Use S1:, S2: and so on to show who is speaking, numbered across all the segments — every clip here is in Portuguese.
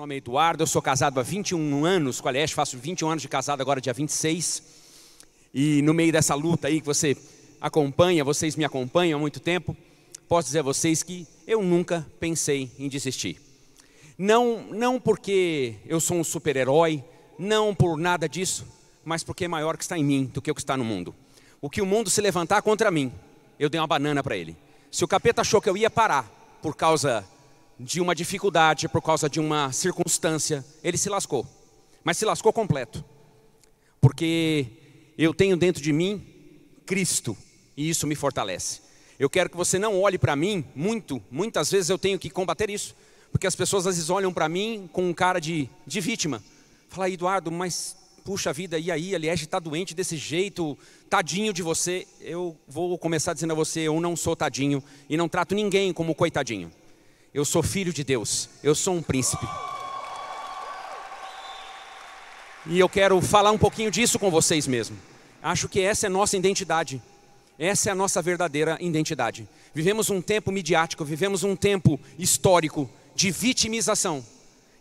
S1: nome é Eduardo, eu sou casado há 21 anos com a Leste, faço 21 anos de casado agora, dia 26. E no meio dessa luta aí que você acompanha, vocês me acompanham há muito tempo, posso dizer a vocês que eu nunca pensei em desistir. Não, não porque eu sou um super-herói, não por nada disso, mas porque é maior que está em mim do que o que está no mundo. O que o mundo se levantar contra mim, eu dei uma banana para ele. Se o capeta achou que eu ia parar por causa de uma dificuldade, por causa de uma circunstância, ele se lascou. Mas se lascou completo. Porque eu tenho dentro de mim Cristo e isso me fortalece. Eu quero que você não olhe para mim muito, muitas vezes eu tenho que combater isso, porque as pessoas às vezes olham para mim com um cara de, de vítima. Fala, Eduardo, mas puxa vida, e aí, aliás, está doente desse jeito, tadinho de você. Eu vou começar dizendo a você: eu não sou tadinho e não trato ninguém como coitadinho. Eu sou filho de Deus, eu sou um príncipe. E eu quero falar um pouquinho disso com vocês mesmo. Acho que essa é a nossa identidade. Essa é a nossa verdadeira identidade. Vivemos um tempo midiático, vivemos um tempo histórico de vitimização.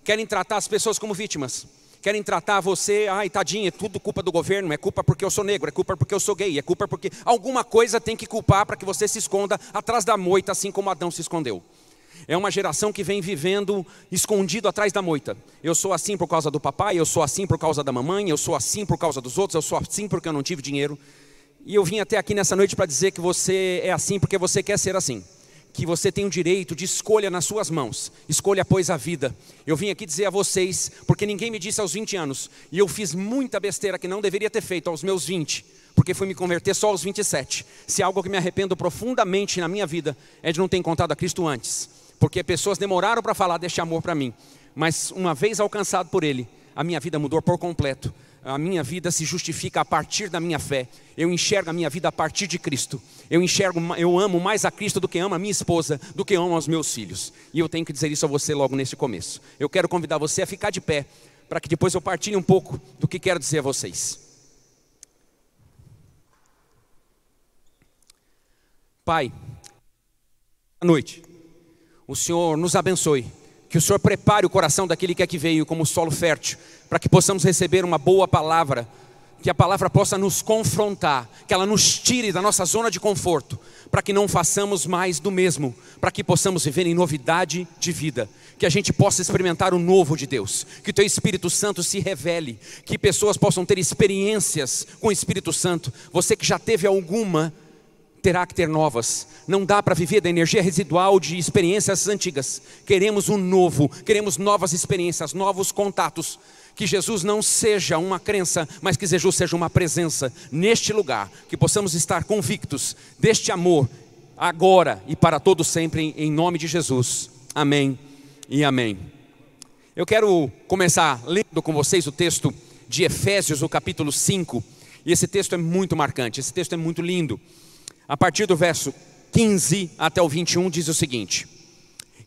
S1: Querem tratar as pessoas como vítimas. Querem tratar você, ai tadinha, é tudo culpa do governo, é culpa porque eu sou negro, é culpa porque eu sou gay, é culpa porque alguma coisa tem que culpar para que você se esconda atrás da moita, assim como Adão se escondeu. É uma geração que vem vivendo escondido atrás da moita. Eu sou assim por causa do papai, eu sou assim por causa da mamãe, eu sou assim por causa dos outros, eu sou assim porque eu não tive dinheiro. E eu vim até aqui nessa noite para dizer que você é assim porque você quer ser assim. Que você tem o direito de escolha nas suas mãos. Escolha, pois, a vida. Eu vim aqui dizer a vocês, porque ninguém me disse aos 20 anos, e eu fiz muita besteira que não deveria ter feito aos meus 20, porque fui me converter só aos 27. Se algo que me arrependo profundamente na minha vida é de não ter encontrado a Cristo antes porque pessoas demoraram para falar deste amor para mim, mas uma vez alcançado por Ele, a minha vida mudou por completo. A minha vida se justifica a partir da minha fé. Eu enxergo a minha vida a partir de Cristo. Eu enxergo, eu amo mais a Cristo do que amo a minha esposa, do que amo aos meus filhos. E eu tenho que dizer isso a você logo nesse começo. Eu quero convidar você a ficar de pé, para que depois eu partilhe um pouco do que quero dizer a vocês. Pai, boa noite. O Senhor nos abençoe. Que o Senhor prepare o coração daquele que é que veio como solo fértil, para que possamos receber uma boa palavra, que a palavra possa nos confrontar, que ela nos tire da nossa zona de conforto, para que não façamos mais do mesmo, para que possamos viver em novidade de vida, que a gente possa experimentar o novo de Deus, que o teu Espírito Santo se revele, que pessoas possam ter experiências com o Espírito Santo, você que já teve alguma terá que ter novas. Não dá para viver da energia residual de experiências antigas. Queremos um novo, queremos novas experiências, novos contatos. Que Jesus não seja uma crença, mas que Jesus seja uma presença neste lugar, que possamos estar convictos deste amor agora e para todo sempre em nome de Jesus. Amém. E amém. Eu quero começar lendo com vocês o texto de Efésios, o capítulo 5. E esse texto é muito marcante, esse texto é muito lindo a partir do verso 15 até o 21, diz o seguinte: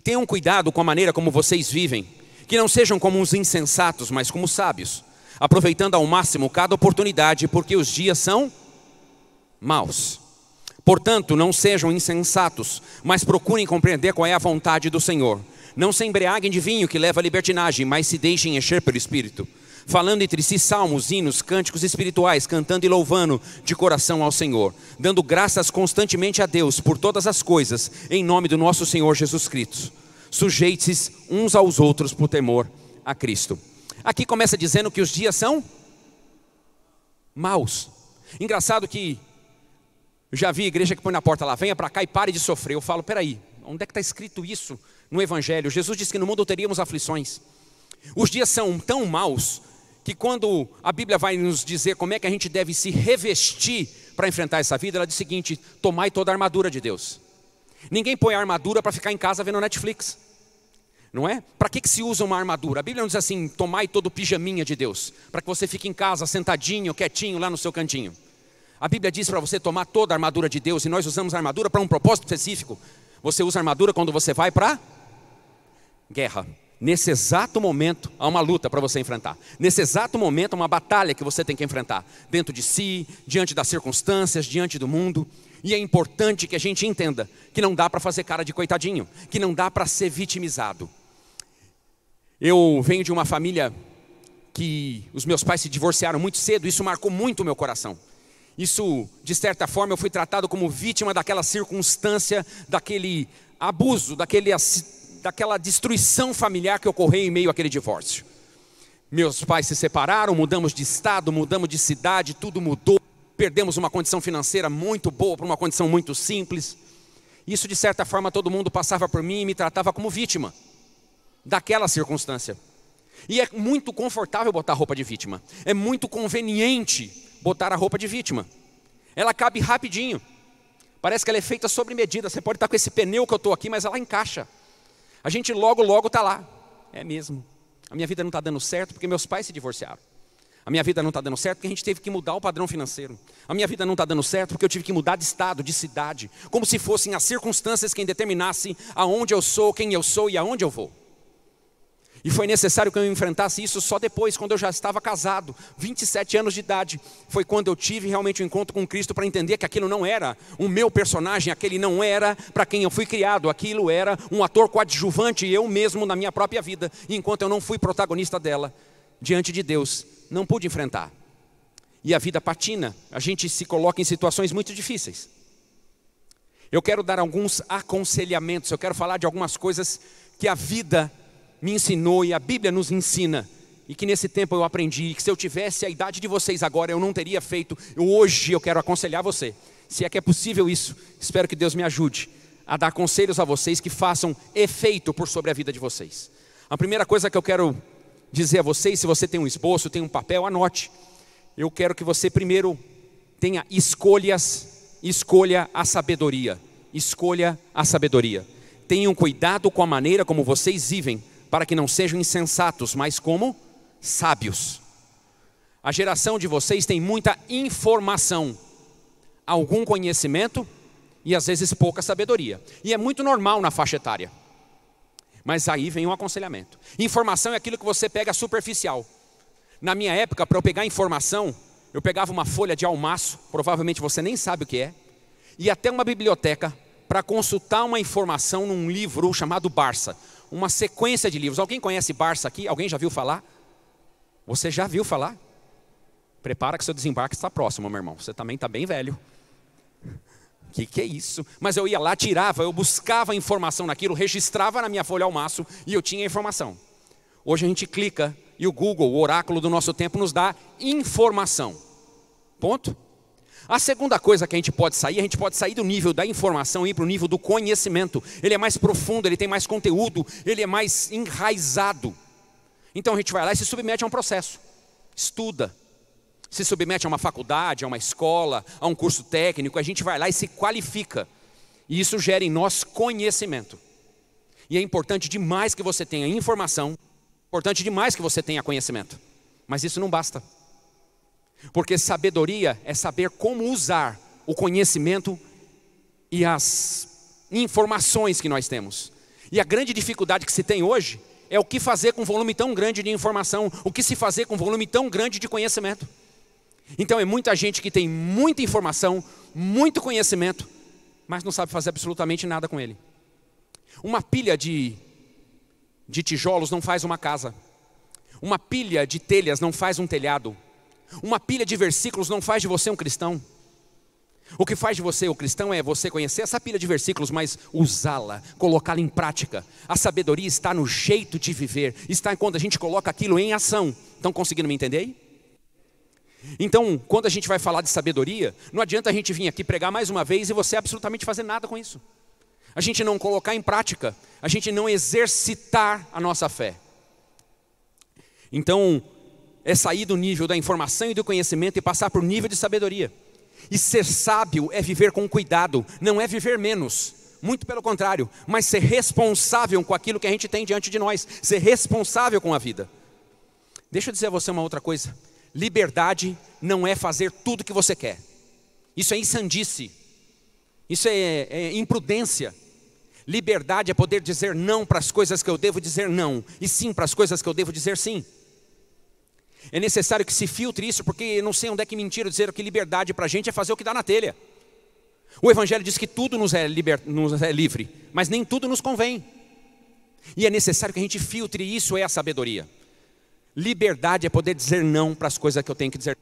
S1: Tenham cuidado com a maneira como vocês vivem, que não sejam como os insensatos, mas como sábios, aproveitando ao máximo cada oportunidade, porque os dias são maus. Portanto, não sejam insensatos, mas procurem compreender qual é a vontade do Senhor. Não se embriaguem de vinho que leva à libertinagem, mas se deixem encher pelo Espírito falando entre si salmos, hinos, cânticos espirituais, cantando e louvando de coração ao Senhor, dando graças constantemente a Deus por todas as coisas, em nome do nosso Senhor Jesus Cristo. Sujeites uns aos outros por temor a Cristo. Aqui começa dizendo que os dias são maus. Engraçado que já vi igreja que põe na porta lá, venha para cá e pare de sofrer. Eu falo, peraí, onde é que está escrito isso no Evangelho? Jesus disse que no mundo teríamos aflições. Os dias são tão maus que quando a Bíblia vai nos dizer como é que a gente deve se revestir para enfrentar essa vida, ela diz o seguinte: tomai toda a armadura de Deus. Ninguém põe a armadura para ficar em casa vendo Netflix. Não é? Para que, que se usa uma armadura? A Bíblia não diz assim: tomai todo o pijaminha de Deus, para que você fique em casa sentadinho, quietinho, lá no seu cantinho. A Bíblia diz para você tomar toda a armadura de Deus, e nós usamos a armadura para um propósito específico. Você usa a armadura quando você vai para guerra. Nesse exato momento há uma luta para você enfrentar. Nesse exato momento há uma batalha que você tem que enfrentar dentro de si, diante das circunstâncias, diante do mundo. E é importante que a gente entenda que não dá para fazer cara de coitadinho, que não dá para ser vitimizado. Eu venho de uma família que os meus pais se divorciaram muito cedo, isso marcou muito o meu coração. Isso, de certa forma, eu fui tratado como vítima daquela circunstância, daquele abuso, daquele daquela destruição familiar que ocorreu em meio àquele divórcio. Meus pais se separaram, mudamos de estado, mudamos de cidade, tudo mudou. Perdemos uma condição financeira muito boa para uma condição muito simples. Isso, de certa forma, todo mundo passava por mim e me tratava como vítima daquela circunstância. E é muito confortável botar roupa de vítima. É muito conveniente botar a roupa de vítima. Ela cabe rapidinho. Parece que ela é feita sobre medida. Você pode estar com esse pneu que eu estou aqui, mas ela encaixa. A gente logo, logo está lá. É mesmo. A minha vida não está dando certo porque meus pais se divorciaram. A minha vida não está dando certo porque a gente teve que mudar o padrão financeiro. A minha vida não está dando certo porque eu tive que mudar de estado, de cidade. Como se fossem as circunstâncias quem determinasse aonde eu sou, quem eu sou e aonde eu vou. E foi necessário que eu enfrentasse isso só depois, quando eu já estava casado, 27 anos de idade. Foi quando eu tive realmente o um encontro com Cristo para entender que aquilo não era o meu personagem, aquele não era para quem eu fui criado, aquilo era um ator coadjuvante, eu mesmo na minha própria vida, enquanto eu não fui protagonista dela, diante de Deus, não pude enfrentar. E a vida patina, a gente se coloca em situações muito difíceis. Eu quero dar alguns aconselhamentos, eu quero falar de algumas coisas que a vida me ensinou e a Bíblia nos ensina. E que nesse tempo eu aprendi, e que se eu tivesse a idade de vocês agora, eu não teria feito. hoje eu quero aconselhar você. Se é que é possível isso, espero que Deus me ajude a dar conselhos a vocês que façam efeito por sobre a vida de vocês. A primeira coisa que eu quero dizer a vocês, se você tem um esboço, tem um papel, anote. Eu quero que você primeiro tenha escolhas, escolha a sabedoria, escolha a sabedoria. Tenham cuidado com a maneira como vocês vivem, para que não sejam insensatos, mas como sábios. A geração de vocês tem muita informação, algum conhecimento e às vezes pouca sabedoria. E é muito normal na faixa etária. Mas aí vem um aconselhamento. Informação é aquilo que você pega superficial. Na minha época, para eu pegar informação, eu pegava uma folha de almaço, provavelmente você nem sabe o que é, e até uma biblioteca para consultar uma informação num livro chamado Barça uma sequência de livros. Alguém conhece Barça aqui? Alguém já viu falar? Você já viu falar? Prepara que seu desembarque está próximo, meu irmão. Você também está bem velho. O que, que é isso? Mas eu ia lá, tirava, eu buscava informação naquilo, registrava na minha folha ao maço e eu tinha informação. Hoje a gente clica e o Google, o oráculo do nosso tempo, nos dá informação. Ponto. A segunda coisa que a gente pode sair, a gente pode sair do nível da informação e ir para o nível do conhecimento. Ele é mais profundo, ele tem mais conteúdo, ele é mais enraizado. Então a gente vai lá e se submete a um processo. Estuda, se submete a uma faculdade, a uma escola, a um curso técnico, a gente vai lá e se qualifica. E isso gera em nós conhecimento. E é importante demais que você tenha informação, importante demais que você tenha conhecimento. Mas isso não basta. Porque sabedoria é saber como usar o conhecimento e as informações que nós temos. E a grande dificuldade que se tem hoje é o que fazer com um volume tão grande de informação, o que se fazer com um volume tão grande de conhecimento. Então é muita gente que tem muita informação, muito conhecimento, mas não sabe fazer absolutamente nada com ele. Uma pilha de, de tijolos não faz uma casa. Uma pilha de telhas não faz um telhado. Uma pilha de versículos não faz de você um cristão. O que faz de você o cristão é você conhecer essa pilha de versículos, mas usá-la, colocá-la em prática. A sabedoria está no jeito de viver, está quando a gente coloca aquilo em ação. Estão conseguindo me entender? Aí? Então, quando a gente vai falar de sabedoria, não adianta a gente vir aqui pregar mais uma vez e você absolutamente fazer nada com isso. A gente não colocar em prática, a gente não exercitar a nossa fé. Então, é sair do nível da informação e do conhecimento e passar para o nível de sabedoria. E ser sábio é viver com cuidado, não é viver menos. Muito pelo contrário, mas ser responsável com aquilo que a gente tem diante de nós, ser responsável com a vida. Deixa eu dizer a você uma outra coisa: liberdade não é fazer tudo o que você quer, isso é insandice, isso é, é imprudência. Liberdade é poder dizer não para as coisas que eu devo dizer não, e sim para as coisas que eu devo dizer sim. É necessário que se filtre isso, porque não sei onde é que mentira dizer que liberdade para a gente é fazer o que dá na telha. O Evangelho diz que tudo nos é, liber... nos é livre, mas nem tudo nos convém. E é necessário que a gente filtre isso, é a sabedoria. Liberdade é poder dizer não para as coisas que eu tenho que dizer.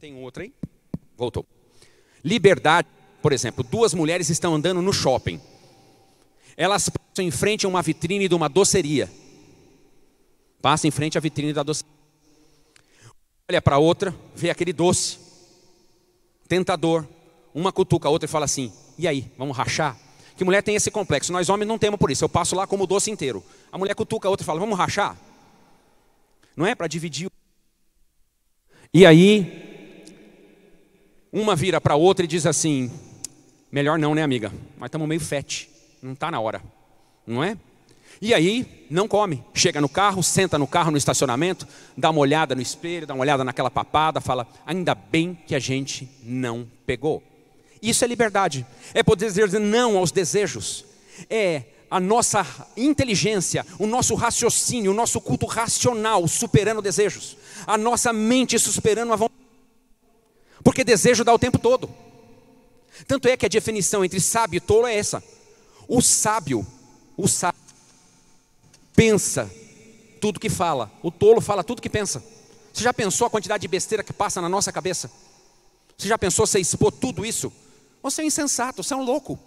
S1: Tem outra, hein? Voltou. Liberdade, por exemplo, duas mulheres estão andando no shopping. Elas passam em frente a uma vitrine de uma doceria. Passa em frente à vitrine da doceria. Olha para outra, vê aquele doce. Tentador. Uma cutuca a outra e fala assim: "E aí, vamos rachar?" Que mulher tem esse complexo. Nós homens não temos por isso. Eu passo lá como doce inteiro. A mulher cutuca a outra e fala: "Vamos rachar?" Não é para dividir. E aí uma vira para outra e diz assim: Melhor não, né, amiga? Mas estamos meio fete não está na hora, não é? E aí, não come. Chega no carro, senta no carro, no estacionamento, dá uma olhada no espelho, dá uma olhada naquela papada, fala: ainda bem que a gente não pegou. Isso é liberdade. É poder dizer não aos desejos. É a nossa inteligência, o nosso raciocínio, o nosso culto racional superando desejos. A nossa mente superando a vontade. Porque desejo dá o tempo todo. Tanto é que a definição entre sábio e tolo é essa. O sábio, o sábio pensa tudo que fala. O tolo fala tudo que pensa. Você já pensou a quantidade de besteira que passa na nossa cabeça? Você já pensou você expor tudo isso? Você é insensato, você é um louco.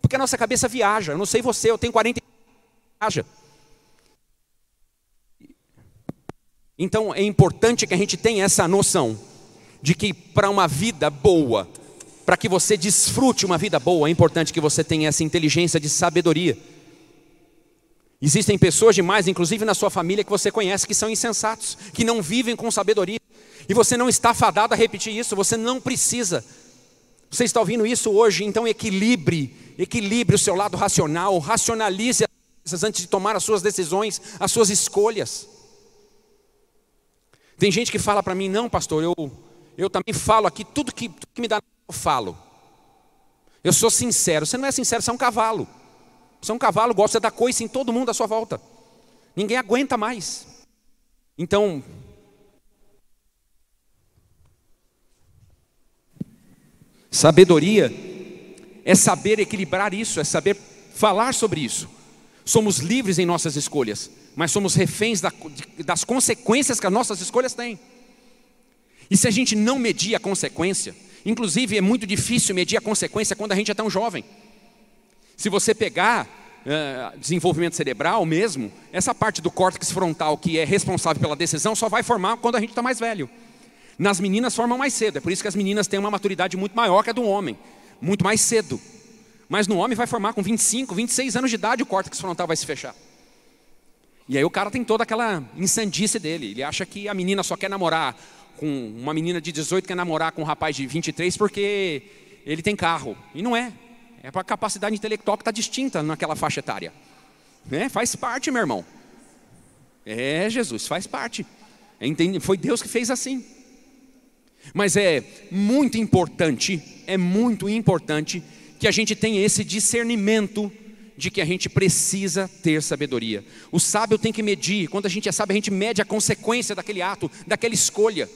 S1: Porque a nossa cabeça viaja. Eu não sei você, eu tenho 40 viaja. Então é importante que a gente tenha essa noção de que para uma vida boa, para que você desfrute uma vida boa, é importante que você tenha essa inteligência de sabedoria. Existem pessoas demais, inclusive na sua família, que você conhece que são insensatos, que não vivem com sabedoria. E você não está fadado a repetir isso, você não precisa. Você está ouvindo isso hoje, então equilibre, equilibre o seu lado racional, racionalize as coisas antes de tomar as suas decisões, as suas escolhas. Tem gente que fala para mim, não, pastor, eu, eu também falo aqui tudo que, tudo que me dá eu falo. Eu sou sincero. Você não é sincero, você é um cavalo. Você é um cavalo, gosta de dar em todo mundo à sua volta. Ninguém aguenta mais. Então, sabedoria é saber equilibrar isso, é saber falar sobre isso. Somos livres em nossas escolhas, mas somos reféns da, das consequências que as nossas escolhas têm. E se a gente não medir a consequência, Inclusive, é muito difícil medir a consequência quando a gente é tão jovem. Se você pegar uh, desenvolvimento cerebral mesmo, essa parte do córtex frontal que é responsável pela decisão só vai formar quando a gente está mais velho. Nas meninas formam mais cedo, é por isso que as meninas têm uma maturidade muito maior que a do homem, muito mais cedo. Mas no homem vai formar com 25, 26 anos de idade, o córtex frontal vai se fechar. E aí o cara tem toda aquela insandice dele, ele acha que a menina só quer namorar com uma menina de 18 quer namorar com um rapaz de 23 porque ele tem carro. E não é. É para a capacidade intelectual que está distinta naquela faixa etária. Né? Faz parte, meu irmão. É, Jesus, faz parte. Entendi. Foi Deus que fez assim. Mas é muito importante, é muito importante que a gente tenha esse discernimento de que a gente precisa ter sabedoria. O sábio tem que medir, quando a gente é sábio, a gente mede a consequência daquele ato, daquela escolha.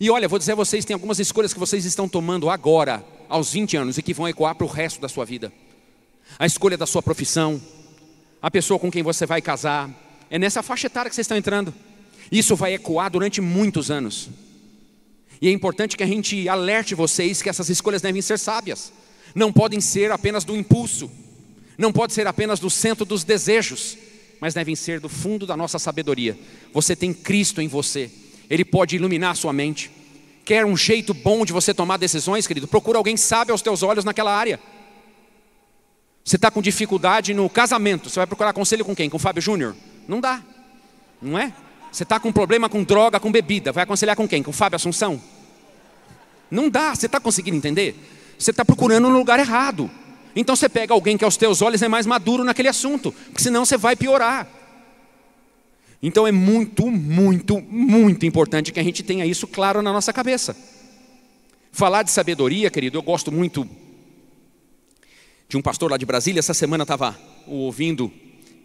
S1: E olha, vou dizer a vocês: tem algumas escolhas que vocês estão tomando agora, aos 20 anos, e que vão ecoar para o resto da sua vida. A escolha da sua profissão, a pessoa com quem você vai casar, é nessa faixa etária que vocês estão entrando. Isso vai ecoar durante muitos anos. E é importante que a gente alerte vocês que essas escolhas devem ser sábias, não podem ser apenas do impulso, não pode ser apenas do centro dos desejos, mas devem ser do fundo da nossa sabedoria. Você tem Cristo em você, ele pode iluminar a sua mente. Quer um jeito bom de você tomar decisões, querido? Procura alguém sábio aos teus olhos naquela área. Você está com dificuldade no casamento, você vai procurar conselho com quem? Com o Fábio Júnior? Não dá, não é? Você está com problema com droga, com bebida, vai aconselhar com quem? Com o Fábio Assunção? Não dá, você está conseguindo entender? Você está procurando no lugar errado. Então você pega alguém que aos teus olhos é mais maduro naquele assunto, porque senão você vai piorar. Então é muito, muito, muito importante que a gente tenha isso claro na nossa cabeça. Falar de sabedoria, querido, eu gosto muito de um pastor lá de Brasília, essa semana estava ouvindo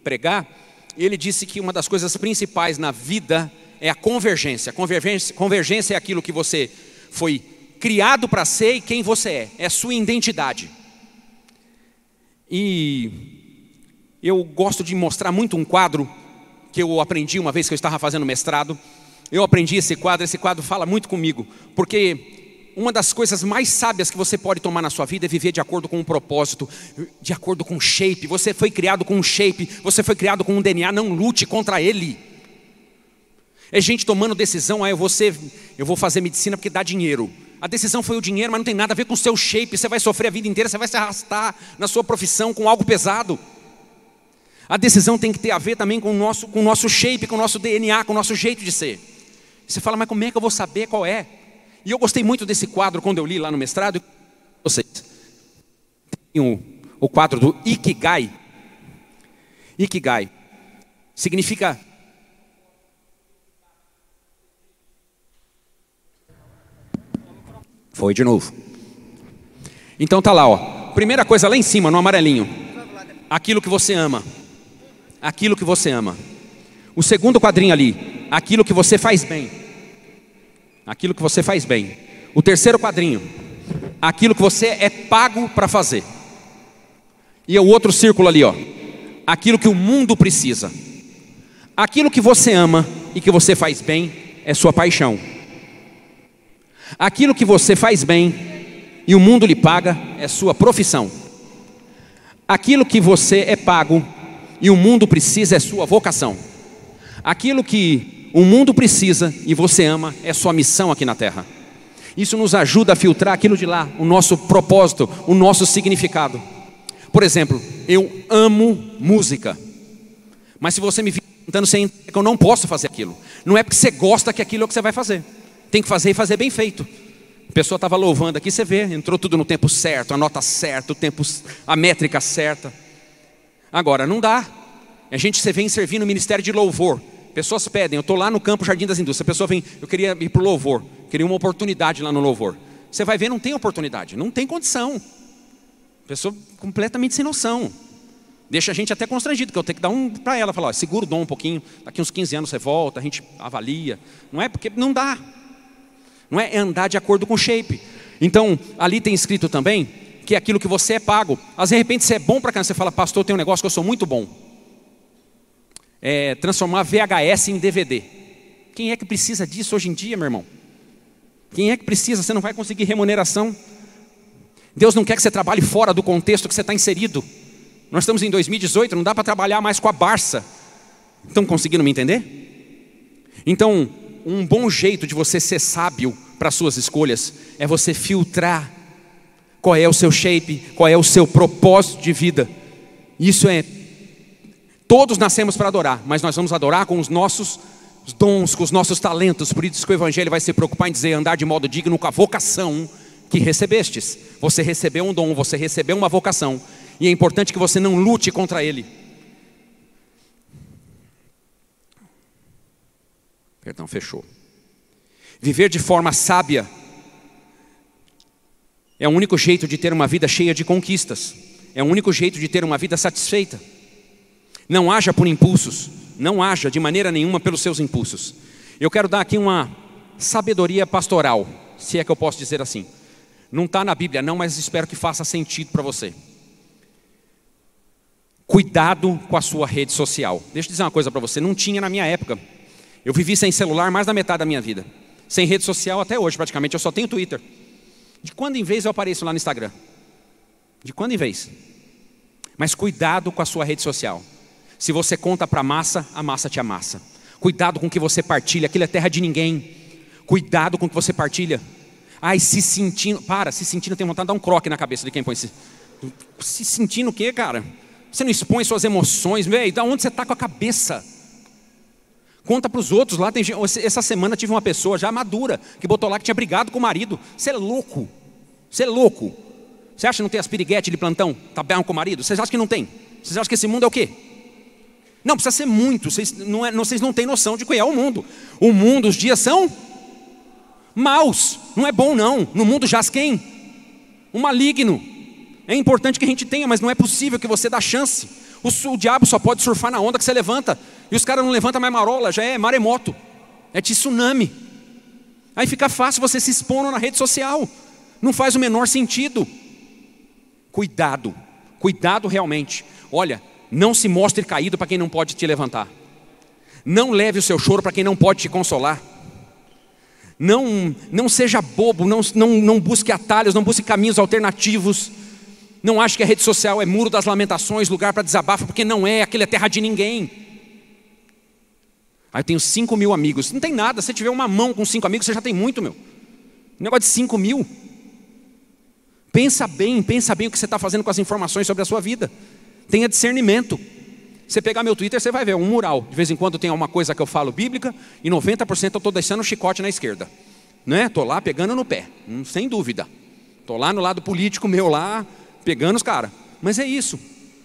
S1: pregar, ele disse que uma das coisas principais na vida é a convergência. Convergência, convergência é aquilo que você foi criado para ser e quem você é, é a sua identidade. E eu gosto de mostrar muito um quadro que eu aprendi uma vez que eu estava fazendo mestrado. Eu aprendi esse quadro, esse quadro fala muito comigo, porque uma das coisas mais sábias que você pode tomar na sua vida é viver de acordo com um propósito, de acordo com um shape. Você foi criado com um shape, você foi criado com um DNA, não lute contra ele. É gente tomando decisão, ah, eu vou, ser, eu vou fazer medicina porque dá dinheiro. A decisão foi o dinheiro, mas não tem nada a ver com o seu shape. Você vai sofrer a vida inteira, você vai se arrastar na sua profissão com algo pesado. A decisão tem que ter a ver também com o nosso, com o nosso shape, com o nosso DNA, com o nosso jeito de ser. Você fala, mas como é que eu vou saber qual é? E eu gostei muito desse quadro quando eu li lá no mestrado. Vocês, tem o, o quadro do Ikigai. Ikigai significa Foi de novo. Então tá lá, ó. Primeira coisa lá em cima, no amarelinho. Aquilo que você ama aquilo que você ama. O segundo quadrinho ali, aquilo que você faz bem. Aquilo que você faz bem. O terceiro quadrinho, aquilo que você é pago para fazer. E é o outro círculo ali, ó, aquilo que o mundo precisa. Aquilo que você ama e que você faz bem é sua paixão. Aquilo que você faz bem e o mundo lhe paga é sua profissão. Aquilo que você é pago e o mundo precisa é sua vocação. Aquilo que o mundo precisa e você ama é sua missão aqui na terra. Isso nos ajuda a filtrar aquilo de lá, o nosso propósito, o nosso significado. Por exemplo, eu amo música, mas se você me vir perguntando, você que eu não posso fazer aquilo. Não é porque você gosta que aquilo é o que você vai fazer. Tem que fazer e fazer bem feito. A pessoa estava louvando aqui, você vê, entrou tudo no tempo certo, a nota certa, o tempo, a métrica certa. Agora, não dá. A é gente se vem servir no ministério de louvor. Pessoas pedem, eu estou lá no campo Jardim das Indústrias, a pessoa vem, eu queria ir para o louvor, queria uma oportunidade lá no louvor. Você vai ver, não tem oportunidade, não tem condição. Pessoa completamente sem noção. Deixa a gente até constrangido, que eu tenho que dar um para ela, falar, ó, segura o dom um pouquinho, daqui uns 15 anos você volta, a gente avalia. Não é porque não dá. Não é, é andar de acordo com o shape. Então, ali tem escrito também que é aquilo que você é pago. Mas de repente você é bom para caramba, você fala, pastor, tem um negócio que eu sou muito bom. É transformar VHS em DVD. Quem é que precisa disso hoje em dia, meu irmão? Quem é que precisa? Você não vai conseguir remuneração. Deus não quer que você trabalhe fora do contexto que você está inserido. Nós estamos em 2018, não dá para trabalhar mais com a Barça. Estão conseguindo me entender? Então, um bom jeito de você ser sábio para suas escolhas é você filtrar qual é o seu shape, qual é o seu propósito de vida. Isso é. Todos nascemos para adorar, mas nós vamos adorar com os nossos dons, com os nossos talentos. Por isso que o Evangelho vai se preocupar em dizer andar de modo digno com a vocação que recebestes. Você recebeu um dom, você recebeu uma vocação, e é importante que você não lute contra ele. Perdão, fechou. Viver de forma sábia é o único jeito de ter uma vida cheia de conquistas. É o único jeito de ter uma vida satisfeita. Não haja por impulsos. Não haja de maneira nenhuma pelos seus impulsos. Eu quero dar aqui uma sabedoria pastoral, se é que eu posso dizer assim. Não está na Bíblia, não, mas espero que faça sentido para você. Cuidado com a sua rede social. Deixa eu dizer uma coisa para você: não tinha na minha época. Eu vivi sem celular mais da metade da minha vida. Sem rede social até hoje, praticamente. Eu só tenho Twitter. De quando em vez eu apareço lá no Instagram. De quando em vez. Mas cuidado com a sua rede social. Se você conta para a massa, a massa te amassa. Cuidado com o que você partilha, aquilo é terra de ninguém. Cuidado com o que você partilha. Ai, se sentindo. Para, se sentindo, tem vontade de dar um croque na cabeça de quem põe se. Se sentindo o quê, cara? Você não expõe suas emoções, velho. Da onde você está com a cabeça? Conta para os outros lá. Tem, essa semana tive uma pessoa já madura que botou lá que tinha brigado com o marido. Você é louco. Você é louco. Você acha que não tem aspiriguete de plantão? Tá bem com o marido? Vocês acham que não tem? Vocês acham que esse mundo é o quê? Não, precisa ser muito. Vocês não, é, vocês não têm noção de quem é o mundo. O mundo, os dias são maus. Não é bom, não. No mundo jaz quem? O maligno. É importante que a gente tenha, mas não é possível que você dá chance. O, o diabo só pode surfar na onda que você levanta. E os caras não levantam mais marola, já é maremoto, é tsunami. Aí fica fácil você se expor na rede social. Não faz o menor sentido. Cuidado, cuidado realmente. Olha, não se mostre caído para quem não pode te levantar. Não leve o seu choro para quem não pode te consolar. Não, não seja bobo, não, não, não busque atalhos, não busque caminhos alternativos. Não ache que a rede social é muro das lamentações, lugar para desabafo, porque não é, aquilo é terra de ninguém. Aí tenho 5 mil amigos. Não tem nada. Se tiver uma mão com cinco amigos, você já tem muito, meu. Um negócio de 5 mil. Pensa bem, pensa bem o que você está fazendo com as informações sobre a sua vida. Tenha discernimento. Você pegar meu Twitter, você vai ver um mural. De vez em quando tem alguma coisa que eu falo bíblica e 90% eu estou deixando o chicote na esquerda. Né? Estou lá pegando no pé, hum, sem dúvida. Estou lá no lado político meu lá, pegando os caras. Mas é isso.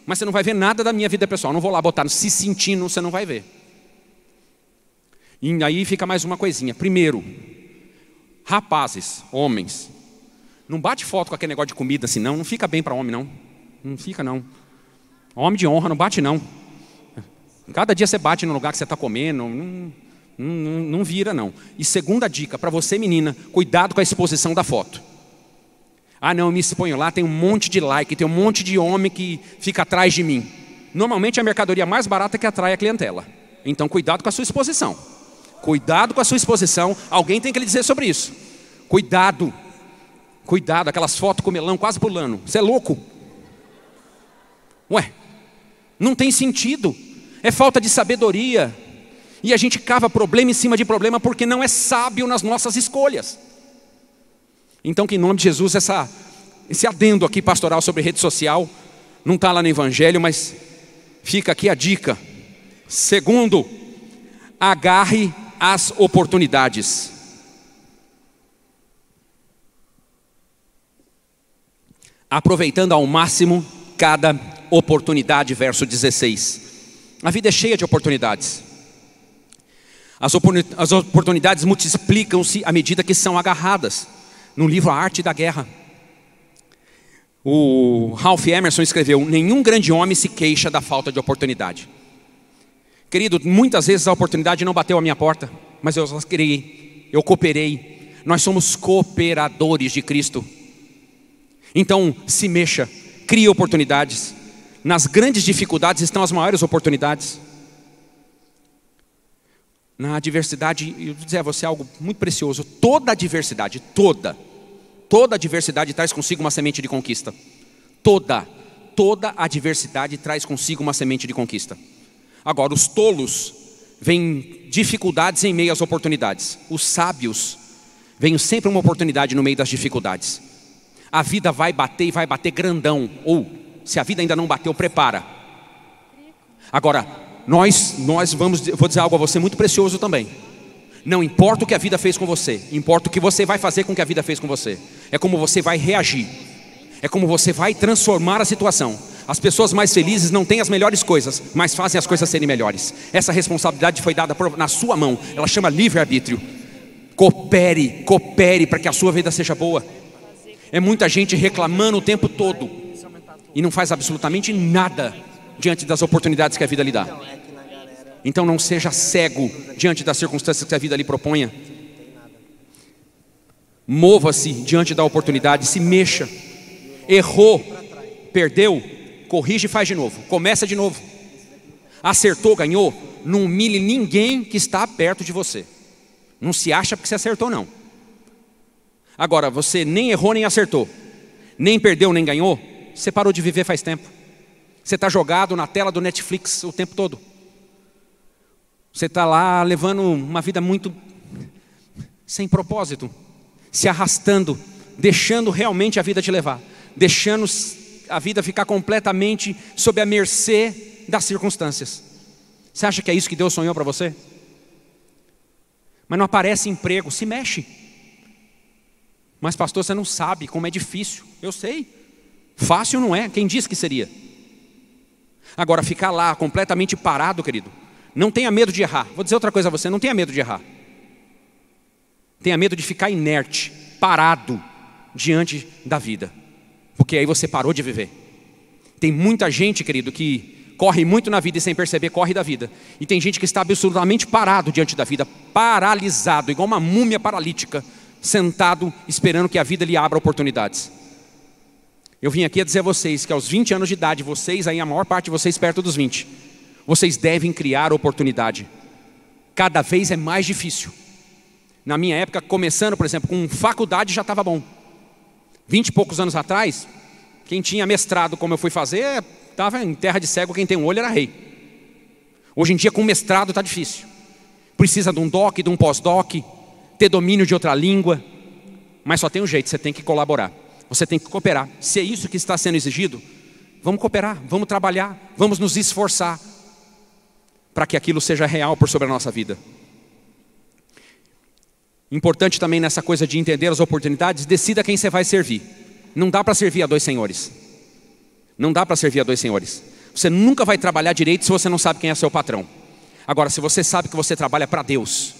S1: Mas você não vai ver nada da minha vida pessoal. não vou lá botar se sentindo, você não vai ver. E aí fica mais uma coisinha. Primeiro, rapazes, homens, não bate foto com aquele negócio de comida assim, não. Não fica bem para homem, não. Não fica, não. Homem de honra não bate, não. Cada dia você bate no lugar que você está comendo. Não, não, não vira, não. E segunda dica, para você, menina, cuidado com a exposição da foto. Ah, não, eu me exponho lá, tem um monte de like, tem um monte de homem que fica atrás de mim. Normalmente é a mercadoria mais barata é que atrai a clientela. Então, cuidado com a sua exposição. Cuidado com a sua exposição. Alguém tem que lhe dizer sobre isso. Cuidado. Cuidado, aquelas fotos com melão quase pulando. Você é louco? Ué, não tem sentido. É falta de sabedoria. E a gente cava problema em cima de problema porque não é sábio nas nossas escolhas. Então, que em nome de Jesus, essa, esse adendo aqui pastoral sobre rede social, não está lá no Evangelho, mas fica aqui a dica. Segundo, agarre as oportunidades. Aproveitando ao máximo cada oportunidade, verso 16. A vida é cheia de oportunidades. As, oportunidades multiplicam-se à medida que são agarradas. No livro A Arte da Guerra, o Ralph Emerson escreveu: Nenhum grande homem se queixa da falta de oportunidade. Querido, muitas vezes a oportunidade não bateu a minha porta, mas eu as criei, eu cooperei. Nós somos cooperadores de Cristo. Então, se mexa, crie oportunidades. Nas grandes dificuldades estão as maiores oportunidades. Na adversidade, eu vou dizer a você algo muito precioso: toda adversidade, toda, toda adversidade traz consigo uma semente de conquista. Toda, toda adversidade traz consigo uma semente de conquista. Agora, os tolos veem dificuldades em meio às oportunidades. Os sábios veem sempre uma oportunidade no meio das dificuldades. A vida vai bater e vai bater grandão. Ou, se a vida ainda não bateu, prepara. Agora, nós, nós vamos, vou dizer algo a você muito precioso também. Não importa o que a vida fez com você, importa o que você vai fazer com o que a vida fez com você. É como você vai reagir. É como você vai transformar a situação. As pessoas mais felizes não têm as melhores coisas, mas fazem as coisas serem melhores. Essa responsabilidade foi dada na sua mão. Ela chama livre-arbítrio. Coopere, coopere para que a sua vida seja boa. É muita gente reclamando o tempo todo e não faz absolutamente nada diante das oportunidades que a vida lhe dá. Então não seja cego diante das circunstâncias que a vida lhe proponha. Mova-se diante da oportunidade, se mexa. Errou, perdeu, corrige e faz de novo, começa de novo. Acertou, ganhou, não humilhe ninguém que está perto de você. Não se acha porque você acertou, não. Agora, você nem errou nem acertou, nem perdeu nem ganhou, você parou de viver faz tempo. Você está jogado na tela do Netflix o tempo todo. Você está lá levando uma vida muito sem propósito, se arrastando, deixando realmente a vida te levar, deixando a vida ficar completamente sob a mercê das circunstâncias. Você acha que é isso que Deus sonhou para você? Mas não aparece emprego, se mexe. Mas, pastor, você não sabe como é difícil. Eu sei. Fácil não é. Quem disse que seria? Agora, ficar lá completamente parado, querido, não tenha medo de errar. Vou dizer outra coisa a você: não tenha medo de errar. Tenha medo de ficar inerte, parado diante da vida. Porque aí você parou de viver. Tem muita gente, querido, que corre muito na vida e sem perceber corre da vida. E tem gente que está absolutamente parado diante da vida, paralisado, igual uma múmia paralítica, sentado esperando que a vida lhe abra oportunidades. Eu vim aqui a dizer a vocês que aos 20 anos de idade, vocês aí, a maior parte de vocês perto dos 20, vocês devem criar oportunidade. Cada vez é mais difícil. Na minha época, começando, por exemplo, com faculdade já estava bom vinte e poucos anos atrás, quem tinha mestrado, como eu fui fazer, estava em terra de cego, quem tem um olho era rei. Hoje em dia, com mestrado está difícil. Precisa de um doc, de um pós-doc, ter domínio de outra língua. Mas só tem um jeito, você tem que colaborar. Você tem que cooperar. Se é isso que está sendo exigido, vamos cooperar, vamos trabalhar, vamos nos esforçar para que aquilo seja real por sobre a nossa vida. Importante também nessa coisa de entender as oportunidades, decida quem você vai servir. Não dá para servir a dois senhores. Não dá para servir a dois senhores. Você nunca vai trabalhar direito se você não sabe quem é seu patrão. Agora, se você sabe que você trabalha para Deus,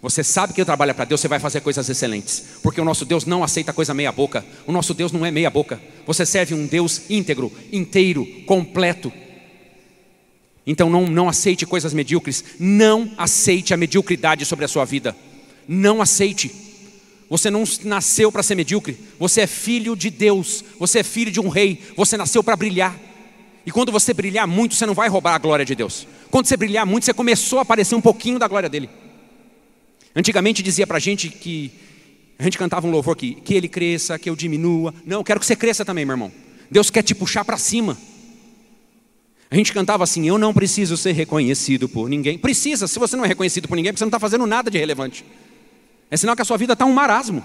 S1: você sabe que trabalha para Deus, você vai fazer coisas excelentes, porque o nosso Deus não aceita coisa meia boca. O nosso Deus não é meia boca. Você serve um Deus íntegro, inteiro, completo. Então não, não aceite coisas medíocres, não aceite a mediocridade sobre a sua vida. Não aceite. Você não nasceu para ser medíocre. Você é filho de Deus. Você é filho de um rei. Você nasceu para brilhar. E quando você brilhar muito, você não vai roubar a glória de Deus. Quando você brilhar muito, você começou a aparecer um pouquinho da glória dele. Antigamente dizia para a gente que a gente cantava um louvor que que ele cresça, que eu diminua. Não, eu quero que você cresça também, meu irmão. Deus quer te puxar para cima. A gente cantava assim: Eu não preciso ser reconhecido por ninguém. Precisa, se você não é reconhecido por ninguém, você não está fazendo nada de relevante. É sinal que a sua vida está um marasmo.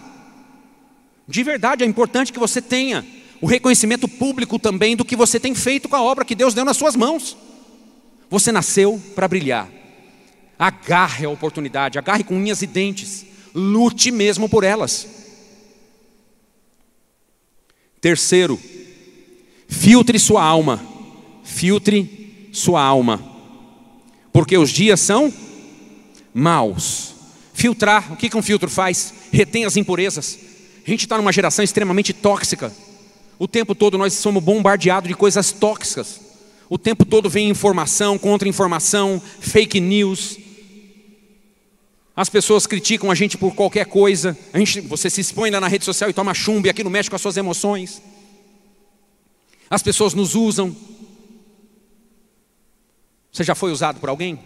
S1: De verdade, é importante que você tenha o reconhecimento público também do que você tem feito com a obra que Deus deu nas suas mãos. Você nasceu para brilhar. Agarre a oportunidade, agarre com unhas e dentes. Lute mesmo por elas. Terceiro, filtre sua alma. Filtre sua alma. Porque os dias são maus. Filtrar, o que, que um filtro faz? Retém as impurezas. A gente está numa geração extremamente tóxica. O tempo todo nós somos bombardeados de coisas tóxicas. O tempo todo vem informação, contra-informação, fake news. As pessoas criticam a gente por qualquer coisa. A gente, você se expõe lá na rede social e toma chumbo e aquilo mexe com as suas emoções. As pessoas nos usam. Você já foi usado por alguém?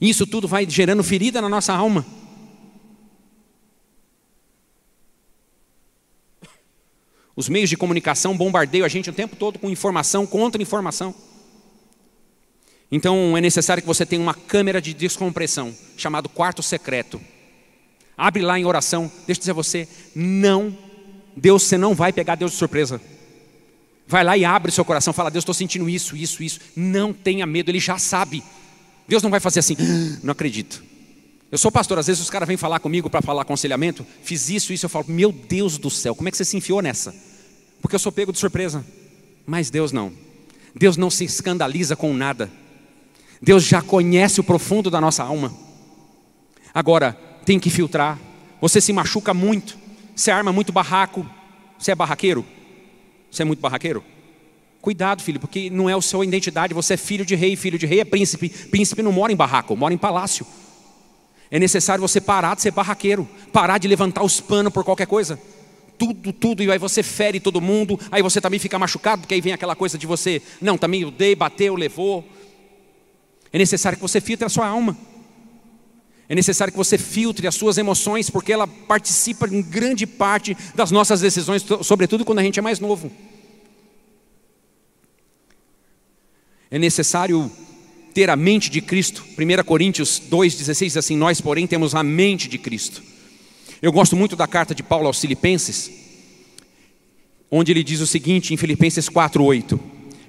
S1: E isso tudo vai gerando ferida na nossa alma. Os meios de comunicação bombardeiam a gente o tempo todo com informação, contra informação. Então é necessário que você tenha uma câmera de descompressão, chamado quarto secreto. Abre lá em oração, deixa eu dizer a você, não, Deus, você não vai pegar Deus de surpresa. Vai lá e abre seu coração, fala, Deus, estou sentindo isso, isso, isso. Não tenha medo, Ele já sabe. Deus não vai fazer assim, ah, não acredito. Eu sou pastor, às vezes os caras vêm falar comigo para falar aconselhamento, fiz isso, isso, eu falo, meu Deus do céu, como é que você se enfiou nessa? Porque eu sou pego de surpresa. Mas Deus não. Deus não se escandaliza com nada. Deus já conhece o profundo da nossa alma. Agora, tem que filtrar. Você se machuca muito, você arma muito barraco. Você é barraqueiro? Você é muito barraqueiro? Cuidado, filho, porque não é a sua identidade. Você é filho de rei, filho de rei é príncipe. Príncipe não mora em barraco, mora em palácio. É necessário você parar de ser barraqueiro, parar de levantar os panos por qualquer coisa. Tudo, tudo, e aí você fere todo mundo, aí você também fica machucado, porque aí vem aquela coisa de você, não, também eu dei, bateu, levou. É necessário que você filtre a sua alma. É necessário que você filtre as suas emoções, porque ela participa em grande parte das nossas decisões, sobretudo quando a gente é mais novo. É necessário ter a mente de Cristo. 1 Coríntios 2,16 diz assim: Nós, porém, temos a mente de Cristo. Eu gosto muito da carta de Paulo aos Filipenses, onde ele diz o seguinte em Filipenses 4,8: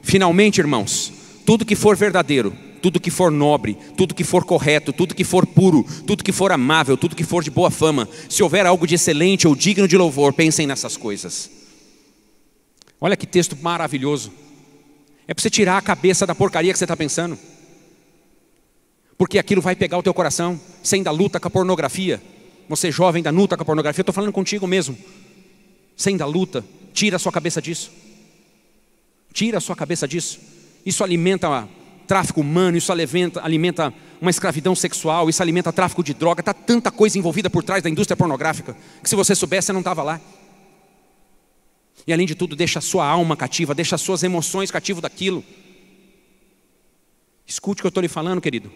S1: Finalmente, irmãos, tudo que for verdadeiro, tudo que for nobre, tudo que for correto, tudo que for puro, tudo que for amável, tudo que for de boa fama, se houver algo de excelente ou digno de louvor, pensem nessas coisas. Olha que texto maravilhoso. É para você tirar a cabeça da porcaria que você está pensando. Porque aquilo vai pegar o teu coração. sem da luta com a pornografia. Você é jovem ainda luta com a pornografia. Estou falando contigo mesmo. sem da luta. Tira a sua cabeça disso. Tira a sua cabeça disso. Isso alimenta tráfico humano, isso alimenta, alimenta uma escravidão sexual, isso alimenta tráfico de droga. Está tanta coisa envolvida por trás da indústria pornográfica que se você soubesse, você não estava lá. E além de tudo, deixa a sua alma cativa, deixa as suas emoções cativo daquilo. Escute o que eu estou lhe falando, querido.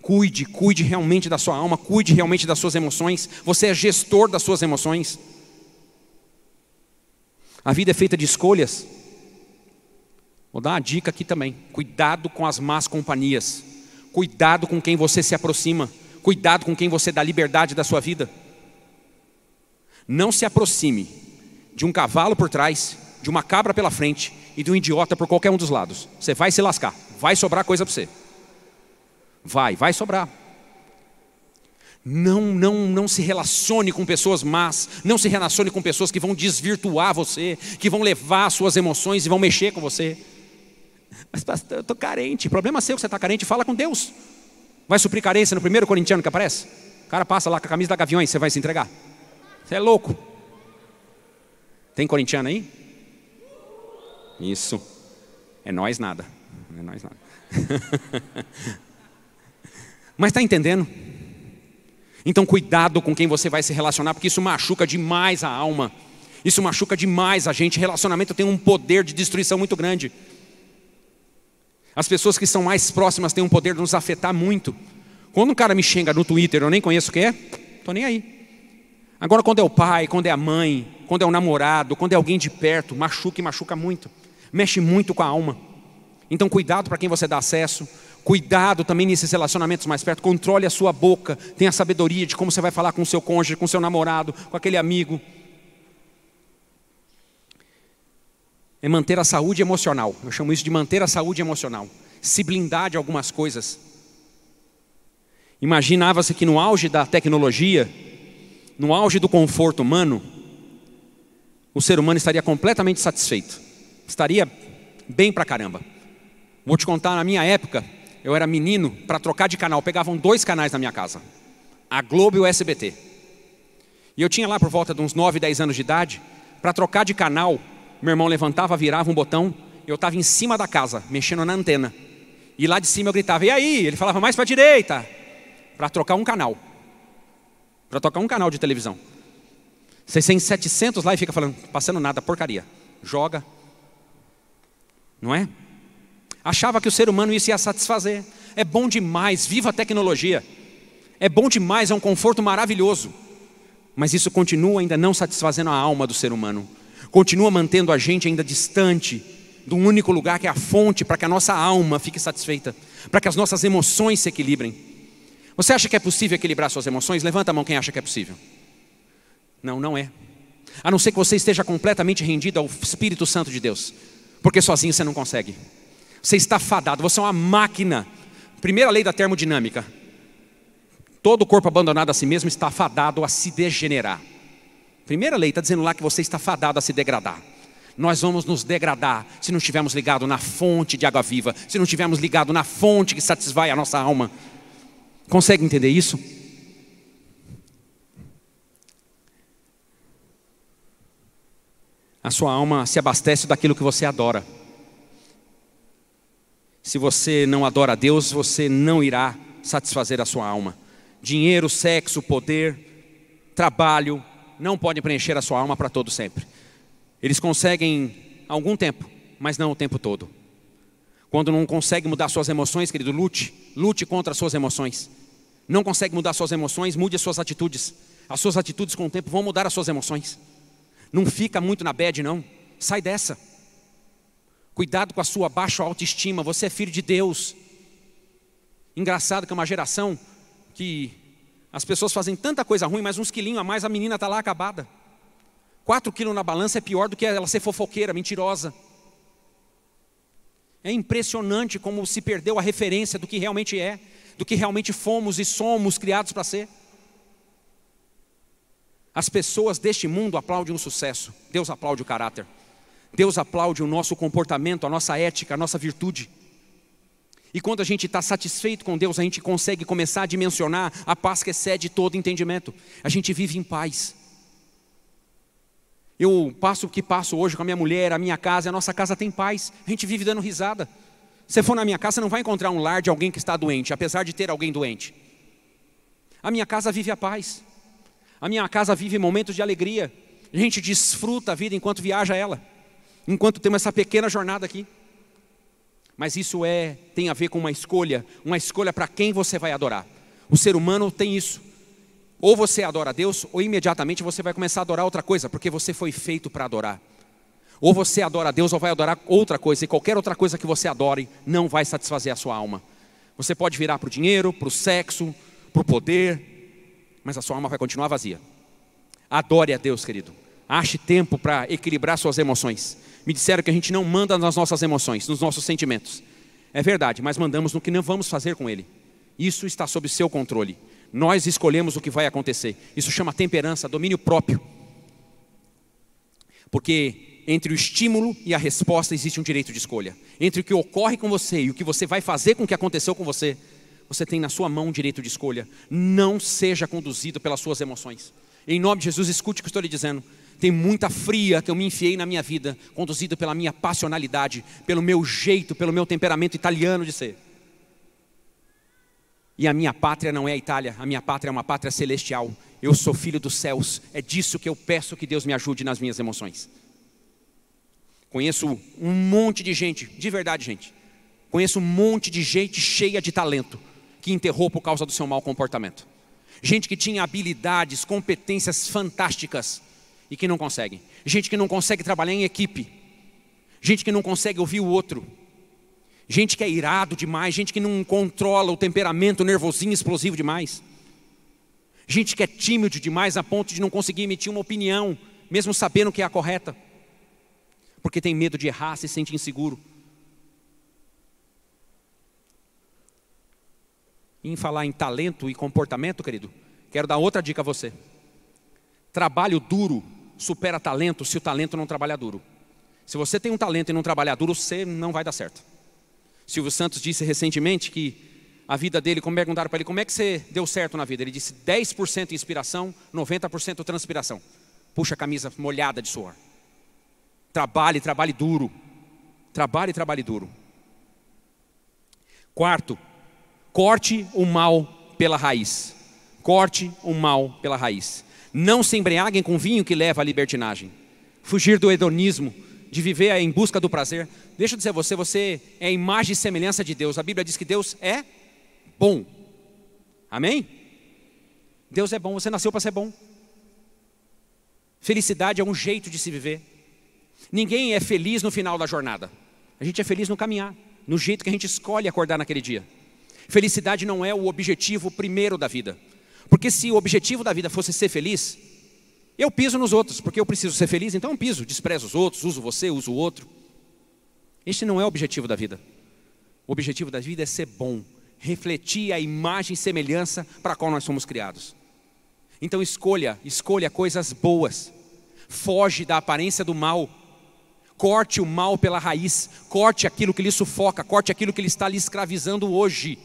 S1: Cuide, cuide realmente da sua alma, cuide realmente das suas emoções. Você é gestor das suas emoções. A vida é feita de escolhas. Vou dar uma dica aqui também. Cuidado com as más companhias. Cuidado com quem você se aproxima. Cuidado com quem você dá liberdade da sua vida. Não se aproxime de um cavalo por trás, de uma cabra pela frente e de um idiota por qualquer um dos lados. Você vai se lascar, vai sobrar coisa para você. Vai, vai sobrar. Não, não, não se relacione com pessoas más, não se relacione com pessoas que vão desvirtuar você, que vão levar suas emoções e vão mexer com você. Mas pastor, eu estou carente. Problema seu que você está carente, fala com Deus. Vai suprir carência no primeiro corintiano que aparece? O cara passa lá com a camisa da Gaviões, você vai se entregar. Você é louco. Tem corintiano aí? Isso. É nós nada. É nós nada. Mas está entendendo? Então cuidado com quem você vai se relacionar, porque isso machuca demais a alma. Isso machuca demais a gente. Relacionamento tem um poder de destruição muito grande. As pessoas que são mais próximas têm um poder de nos afetar muito. Quando um cara me xinga no Twitter, eu nem conheço o que é, tô nem aí. Agora, quando é o pai, quando é a mãe, quando é o namorado, quando é alguém de perto, machuca e machuca muito, mexe muito com a alma. Então, cuidado para quem você dá acesso, cuidado também nesses relacionamentos mais perto, controle a sua boca, tenha sabedoria de como você vai falar com o seu cônjuge, com o seu namorado, com aquele amigo. É manter a saúde emocional, eu chamo isso de manter a saúde emocional, se blindar de algumas coisas. Imaginava-se que no auge da tecnologia, no auge do conforto humano, o ser humano estaria completamente satisfeito, estaria bem pra caramba. Vou te contar, na minha época, eu era menino, para trocar de canal, pegavam dois canais na minha casa, a Globo e o SBT. E eu tinha lá por volta de uns 9, 10 anos de idade, para trocar de canal, meu irmão levantava, virava um botão, eu estava em cima da casa, mexendo na antena. E lá de cima eu gritava, e aí? Ele falava, mais para direita, para trocar um canal para tocar um canal de televisão. Vocês têm 700 lá e fica falando, passando nada, porcaria. Joga. Não é? Achava que o ser humano isso ia satisfazer. É bom demais, viva a tecnologia. É bom demais, é um conforto maravilhoso. Mas isso continua ainda não satisfazendo a alma do ser humano. Continua mantendo a gente ainda distante do único lugar que é a fonte para que a nossa alma fique satisfeita, para que as nossas emoções se equilibrem. Você acha que é possível equilibrar suas emoções? Levanta a mão quem acha que é possível. Não, não é. A não ser que você esteja completamente rendido ao Espírito Santo de Deus, porque sozinho você não consegue. Você está fadado, você é uma máquina. Primeira lei da termodinâmica: todo corpo abandonado a si mesmo está fadado a se degenerar. Primeira lei está dizendo lá que você está fadado a se degradar. Nós vamos nos degradar se não estivermos ligados na fonte de água viva, se não estivermos ligados na fonte que satisfaz a nossa alma. Consegue entender isso? A sua alma se abastece daquilo que você adora. Se você não adora a Deus, você não irá satisfazer a sua alma. Dinheiro, sexo, poder, trabalho, não podem preencher a sua alma para todo sempre. Eles conseguem algum tempo, mas não o tempo todo. Quando não consegue mudar suas emoções, querido, lute. Lute contra as suas emoções. Não consegue mudar suas emoções, mude as suas atitudes. As suas atitudes com o tempo vão mudar as suas emoções. Não fica muito na bad, não. Sai dessa. Cuidado com a sua baixa autoestima. Você é filho de Deus. Engraçado que é uma geração que as pessoas fazem tanta coisa ruim, mas uns quilinhos a mais a menina está lá acabada. Quatro quilos na balança é pior do que ela ser fofoqueira, mentirosa. É impressionante como se perdeu a referência do que realmente é, do que realmente fomos e somos criados para ser. As pessoas deste mundo aplaudem o sucesso, Deus aplaude o caráter, Deus aplaude o nosso comportamento, a nossa ética, a nossa virtude. E quando a gente está satisfeito com Deus, a gente consegue começar a dimensionar a paz que excede todo entendimento. A gente vive em paz. Eu passo o que passo hoje com a minha mulher, a minha casa, a nossa casa tem paz. A gente vive dando risada. Você for na minha casa, você não vai encontrar um lar de alguém que está doente, apesar de ter alguém doente. A minha casa vive a paz. A minha casa vive momentos de alegria. A gente desfruta a vida enquanto viaja ela, enquanto temos essa pequena jornada aqui. Mas isso é tem a ver com uma escolha, uma escolha para quem você vai adorar. O ser humano tem isso. Ou você adora a Deus, ou imediatamente você vai começar a adorar outra coisa, porque você foi feito para adorar. Ou você adora a Deus, ou vai adorar outra coisa, e qualquer outra coisa que você adore não vai satisfazer a sua alma. Você pode virar para o dinheiro, para o sexo, para o poder, mas a sua alma vai continuar vazia. Adore a Deus, querido. Ache tempo para equilibrar suas emoções. Me disseram que a gente não manda nas nossas emoções, nos nossos sentimentos. É verdade, mas mandamos no que não vamos fazer com ele. Isso está sob seu controle. Nós escolhemos o que vai acontecer. Isso chama temperança, domínio próprio. Porque entre o estímulo e a resposta existe um direito de escolha. Entre o que ocorre com você e o que você vai fazer com o que aconteceu com você, você tem na sua mão um direito de escolha. Não seja conduzido pelas suas emoções. Em nome de Jesus, escute o que estou lhe dizendo. Tem muita fria que eu me enfiei na minha vida, conduzido pela minha passionalidade, pelo meu jeito, pelo meu temperamento italiano de ser. E a minha pátria não é a Itália, a minha pátria é uma pátria celestial. Eu sou filho dos céus. É disso que eu peço que Deus me ajude nas minhas emoções. Conheço um monte de gente, de verdade, gente. Conheço um monte de gente cheia de talento que enterrou por causa do seu mau comportamento. Gente que tinha habilidades, competências fantásticas e que não consegue. Gente que não consegue trabalhar em equipe. Gente que não consegue ouvir o outro gente que é irado demais, gente que não controla o temperamento nervosinho, explosivo demais, gente que é tímido demais a ponto de não conseguir emitir uma opinião, mesmo sabendo que é a correta, porque tem medo de errar, se sente inseguro. em falar em talento e comportamento, querido, quero dar outra dica a você. Trabalho duro supera talento se o talento não trabalha duro. Se você tem um talento e não trabalhar duro, você não vai dar certo. Silvio Santos disse recentemente que a vida dele, como perguntaram para ele, como é que você deu certo na vida? Ele disse 10% inspiração, 90% transpiração. Puxa a camisa molhada de suor. Trabalhe, trabalhe duro. Trabalhe, trabalhe duro. Quarto, corte o mal pela raiz. Corte o mal pela raiz. Não se embriaguem com vinho que leva à libertinagem. Fugir do hedonismo, de viver em busca do prazer. Deixa eu dizer a você, você é a imagem e semelhança de Deus. A Bíblia diz que Deus é bom. Amém? Deus é bom, você nasceu para ser bom. Felicidade é um jeito de se viver. Ninguém é feliz no final da jornada. A gente é feliz no caminhar, no jeito que a gente escolhe acordar naquele dia. Felicidade não é o objetivo primeiro da vida. Porque se o objetivo da vida fosse ser feliz, eu piso nos outros, porque eu preciso ser feliz, então eu piso, desprezo os outros, uso você, uso o outro. Este não é o objetivo da vida. O objetivo da vida é ser bom, refletir a imagem e semelhança para a qual nós somos criados. Então escolha, escolha coisas boas. Foge da aparência do mal. Corte o mal pela raiz, corte aquilo que lhe sufoca, corte aquilo que lhe está lhe escravizando hoje.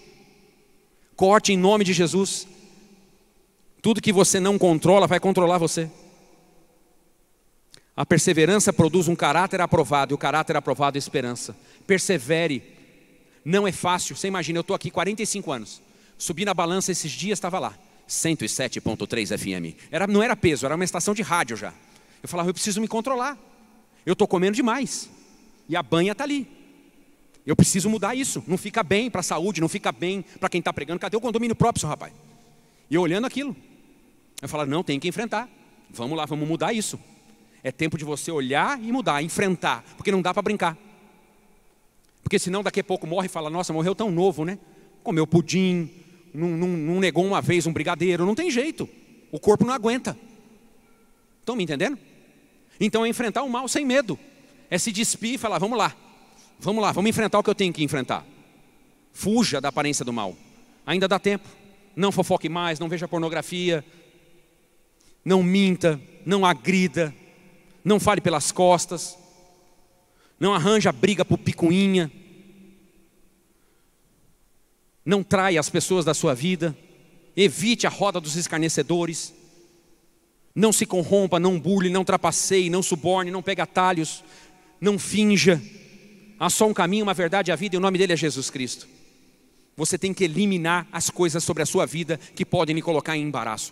S1: Corte em nome de Jesus. Tudo que você não controla vai controlar você. A perseverança produz um caráter aprovado, e o caráter aprovado é esperança. Persevere. Não é fácil. Você imagina, eu estou aqui 45 anos. Subi na balança esses dias, estava lá. 107.3 FM. Era, não era peso, era uma estação de rádio já. Eu falava, eu preciso me controlar. Eu estou comendo demais. E a banha está ali. Eu preciso mudar isso. Não fica bem para a saúde, não fica bem para quem está pregando. Cadê o condomínio próprio, seu rapaz? E eu olhando aquilo. Eu falo, não, tem que enfrentar. Vamos lá, vamos mudar isso. É tempo de você olhar e mudar, enfrentar, porque não dá para brincar. Porque senão daqui a pouco morre e fala, nossa, morreu tão novo, né? Comeu pudim, não, não, não negou uma vez um brigadeiro, não tem jeito. O corpo não aguenta. Estão me entendendo? Então é enfrentar o mal sem medo. É se despir e falar, vamos lá, vamos lá, vamos enfrentar o que eu tenho que enfrentar. Fuja da aparência do mal. Ainda dá tempo. Não fofoque mais, não veja pornografia, não minta, não agrida, não fale pelas costas, não arranja briga por picuinha, não traia as pessoas da sua vida, evite a roda dos escarnecedores, não se corrompa, não bule, não trapaceie, não suborne, não pegue atalhos, não finja. Há só um caminho, uma verdade, a vida, e o nome dele é Jesus Cristo. Você tem que eliminar as coisas sobre a sua vida que podem lhe colocar em embaraço.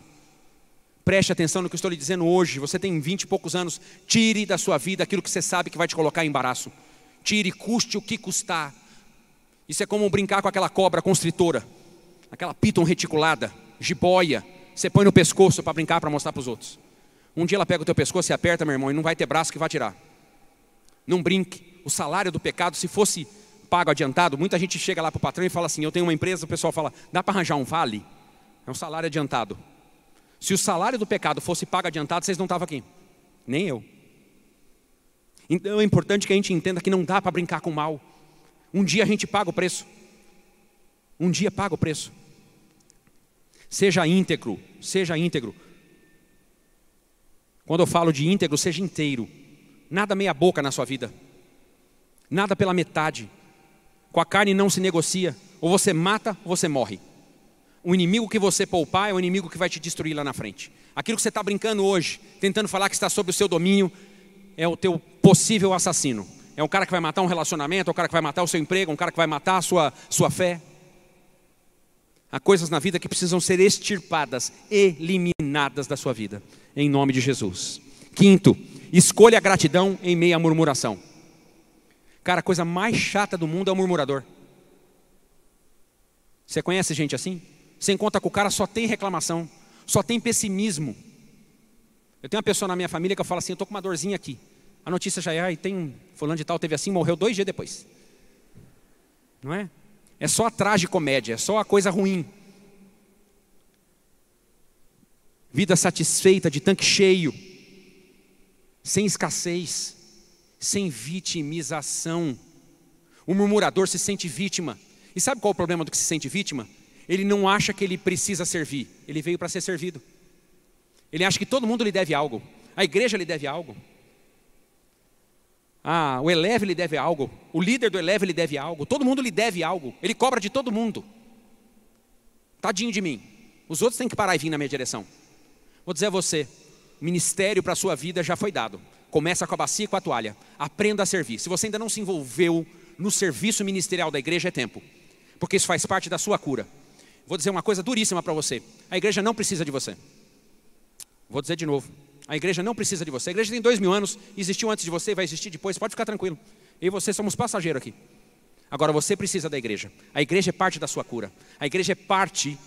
S1: Preste atenção no que eu estou lhe dizendo hoje. Você tem vinte e poucos anos. Tire da sua vida aquilo que você sabe que vai te colocar em embaraço. Tire, custe o que custar. Isso é como brincar com aquela cobra constritora, aquela piton reticulada, jiboia. Você põe no pescoço para brincar, para mostrar para os outros. Um dia ela pega o teu pescoço e aperta, meu irmão, e não vai ter braço que vai tirar. Não brinque. O salário do pecado, se fosse pago adiantado, muita gente chega lá para o patrão e fala assim: Eu tenho uma empresa, o pessoal fala, dá para arranjar um vale? É um salário adiantado. Se o salário do pecado fosse pago adiantado, vocês não estavam aqui. Nem eu. Então é importante que a gente entenda que não dá para brincar com o mal. Um dia a gente paga o preço. Um dia paga o preço. Seja íntegro, seja íntegro. Quando eu falo de íntegro, seja inteiro. Nada meia boca na sua vida. Nada pela metade. Com a carne não se negocia. Ou você mata ou você morre. O inimigo que você poupar é o inimigo que vai te destruir lá na frente. Aquilo que você está brincando hoje, tentando falar que está sob o seu domínio, é o teu possível assassino. É um cara que vai matar um relacionamento, é um cara que vai matar o seu emprego, é um cara que vai matar a sua, sua fé. Há coisas na vida que precisam ser extirpadas, eliminadas da sua vida, em nome de Jesus. Quinto, escolha a gratidão em meio à murmuração. Cara, a coisa mais chata do mundo é o murmurador. Você conhece gente assim? Você encontra com o cara, só tem reclamação, só tem pessimismo. Eu tenho uma pessoa na minha família que eu falo assim: eu estou com uma dorzinha aqui. A notícia já é, ah, tem um fulano de tal, teve assim, morreu dois dias depois. Não é? É só a tragicomédia, é só a coisa ruim. Vida satisfeita, de tanque cheio, sem escassez, sem vitimização. O murmurador se sente vítima. E sabe qual é o problema do que se sente vítima? ele não acha que ele precisa servir, ele veio para ser servido. Ele acha que todo mundo lhe deve algo, a igreja lhe deve algo, ah, o Eleve lhe deve algo, o líder do Eleve lhe deve algo, todo mundo lhe deve algo, ele cobra de todo mundo. Tadinho de mim, os outros têm que parar e vir na minha direção. Vou dizer a você: ministério para a sua vida já foi dado. Começa com a bacia e com a toalha. Aprenda a servir. Se você ainda não se envolveu no serviço ministerial da igreja, é tempo, porque isso faz parte da sua cura. Vou dizer uma coisa duríssima para você: a igreja não precisa de você. Vou dizer de novo: a igreja não precisa de você. A igreja tem dois mil anos, existiu antes de você, vai existir depois, pode ficar tranquilo. Eu e você somos passageiros aqui. Agora você precisa da igreja. A igreja é parte da sua cura. A igreja é parte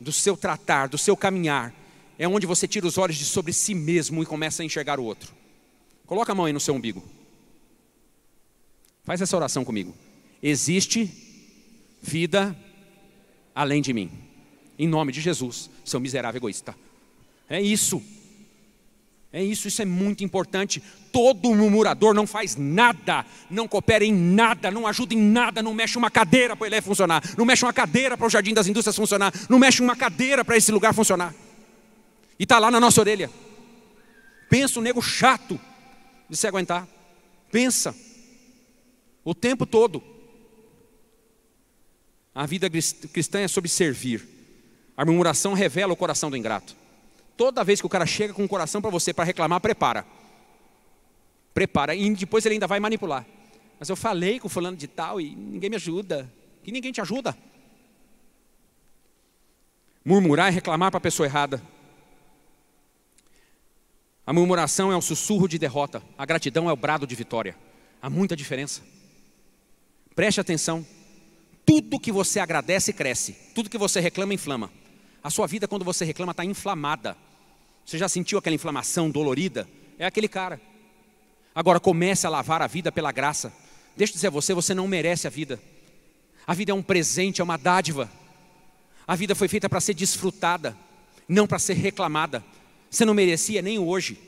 S1: do seu tratar, do seu caminhar. É onde você tira os olhos de sobre si mesmo e começa a enxergar o outro. Coloca a mão aí no seu umbigo. Faz essa oração comigo. Existe vida além de mim. Em nome de Jesus, seu miserável egoísta. É isso. É isso, isso é muito importante. Todo murmurador não faz nada, não coopera em nada, não ajuda em nada, não mexe uma cadeira para o Elé funcionar, não mexe uma cadeira para o Jardim das Indústrias funcionar, não mexe uma cadeira para esse lugar funcionar. E está lá na nossa orelha. Pensa um nego chato de se aguentar. Pensa. O tempo todo. A vida cristã é sobre servir. A murmuração revela o coração do ingrato. Toda vez que o cara chega com o coração para você para reclamar, prepara. Prepara. E depois ele ainda vai manipular. Mas eu falei com fulano de tal e ninguém me ajuda. E ninguém te ajuda. Murmurar é reclamar para a pessoa errada. A murmuração é o sussurro de derrota. A gratidão é o brado de vitória. Há muita diferença. Preste atenção. Tudo que você agradece cresce, tudo que você reclama inflama. A sua vida, quando você reclama, está inflamada. Você já sentiu aquela inflamação dolorida? É aquele cara. Agora comece a lavar a vida pela graça. Deixa eu dizer a você, você não merece a vida. A vida é um presente, é uma dádiva. A vida foi feita para ser desfrutada, não para ser reclamada. Você não merecia nem hoje.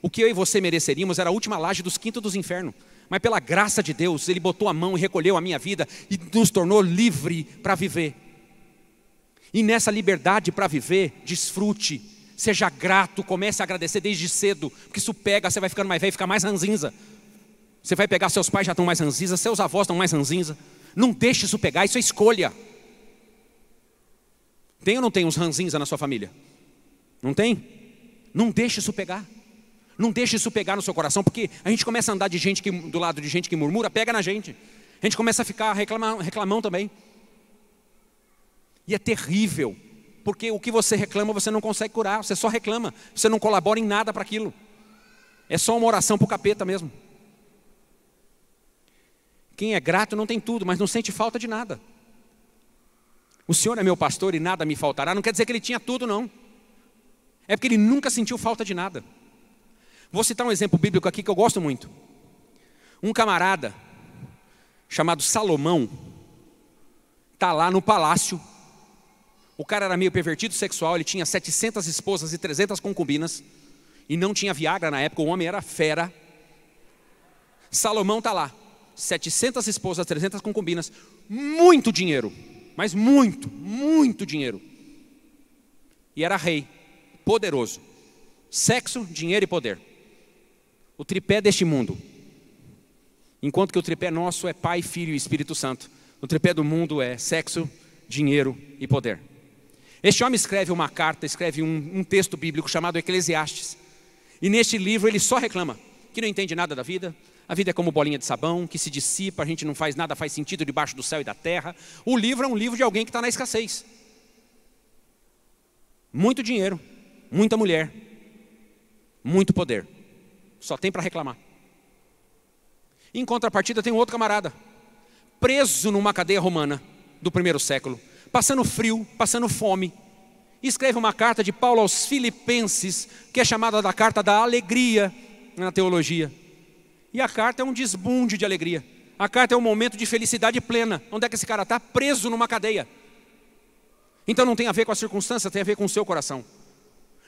S1: O que eu e você mereceríamos era a última laje dos quintos dos infernos mas pela graça de Deus, Ele botou a mão e recolheu a minha vida e nos tornou livre para viver. E nessa liberdade para viver, desfrute, seja grato, comece a agradecer desde cedo, porque isso pega, você vai ficando mais velho, e fica mais ranzinza. Você vai pegar, seus pais já estão mais ranzinza, seus avós estão mais ranzinza. Não deixe isso pegar, isso é escolha. Tem ou não tem uns ranzinza na sua família? Não tem? Não deixe isso pegar. Não deixe isso pegar no seu coração, porque a gente começa a andar de gente que, do lado de gente que murmura, pega na gente. A gente começa a ficar reclamando também. E é terrível, porque o que você reclama você não consegue curar, você só reclama, você não colabora em nada para aquilo. É só uma oração para o capeta mesmo. Quem é grato não tem tudo, mas não sente falta de nada. O Senhor é meu pastor e nada me faltará, não quer dizer que ele tinha tudo, não. É porque ele nunca sentiu falta de nada. Vou citar um exemplo bíblico aqui que eu gosto muito. Um camarada chamado Salomão está lá no palácio. O cara era meio pervertido sexual, ele tinha 700 esposas e 300 concubinas e não tinha viagra na época, o homem era fera. Salomão está lá, 700 esposas, 300 concubinas, muito dinheiro, mas muito, muito dinheiro. E era rei, poderoso. Sexo, dinheiro e poder o tripé deste mundo. Enquanto que o tripé nosso é Pai, Filho e Espírito Santo. O tripé do mundo é sexo, dinheiro e poder. Este homem escreve uma carta, escreve um, um texto bíblico chamado Eclesiastes. E neste livro ele só reclama que não entende nada da vida, a vida é como bolinha de sabão, que se dissipa, a gente não faz nada, faz sentido debaixo do céu e da terra. O livro é um livro de alguém que está na escassez. Muito dinheiro, muita mulher, muito poder. Só tem para reclamar. Em contrapartida, tem um outro camarada, preso numa cadeia romana do primeiro século, passando frio, passando fome. Escreve uma carta de Paulo aos Filipenses, que é chamada da carta da alegria na teologia. E a carta é um desbunde de alegria. A carta é um momento de felicidade plena. Onde é que esse cara está? Preso numa cadeia. Então não tem a ver com a circunstância, tem a ver com o seu coração.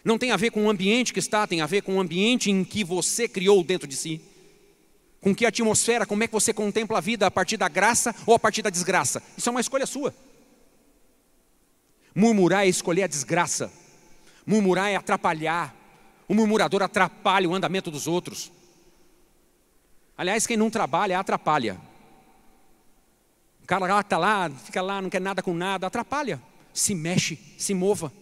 S1: Não tem a ver com o ambiente que está, tem a ver com o ambiente em que você criou dentro de si. Com que atmosfera, como é que você contempla a vida a partir da graça ou a partir da desgraça? Isso é uma escolha sua. Murmurar é escolher a desgraça. Murmurar é atrapalhar. O murmurador atrapalha o andamento dos outros. Aliás, quem não trabalha atrapalha. O cara lá está lá, fica lá, não quer nada com nada, atrapalha. Se mexe, se mova.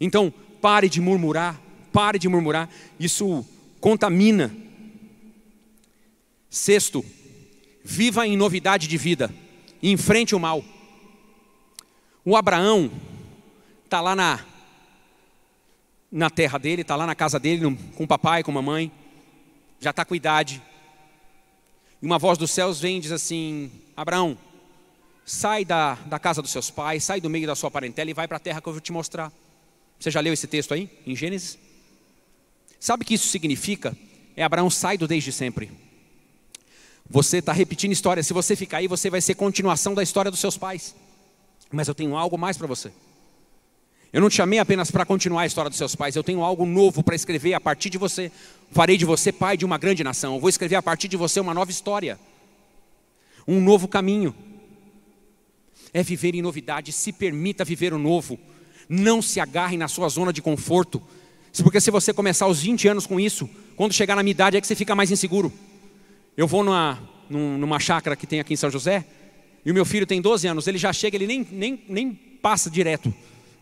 S1: Então, Pare de murmurar, pare de murmurar. Isso contamina. Sexto, viva em novidade de vida, enfrente o mal. O Abraão está lá na, na terra dele, está lá na casa dele, com o papai, com a mamãe, já está com idade. E uma voz dos céus vem e diz assim: Abraão, sai da, da casa dos seus pais, sai do meio da sua parentela e vai para a terra que eu vou te mostrar. Você já leu esse texto aí, em Gênesis? Sabe o que isso significa? É Abraão sai do desde sempre. Você está repetindo história. Se você ficar aí, você vai ser continuação da história dos seus pais. Mas eu tenho algo mais para você. Eu não te chamei apenas para continuar a história dos seus pais. Eu tenho algo novo para escrever a partir de você. Farei de você pai de uma grande nação. Eu vou escrever a partir de você uma nova história. Um novo caminho. É viver em novidade. Se permita viver o novo. Não se agarre na sua zona de conforto, porque se você começar aos 20 anos com isso, quando chegar na minha idade é que você fica mais inseguro. Eu vou numa, numa chácara que tem aqui em São José, e o meu filho tem 12 anos, ele já chega, ele nem, nem, nem passa direto.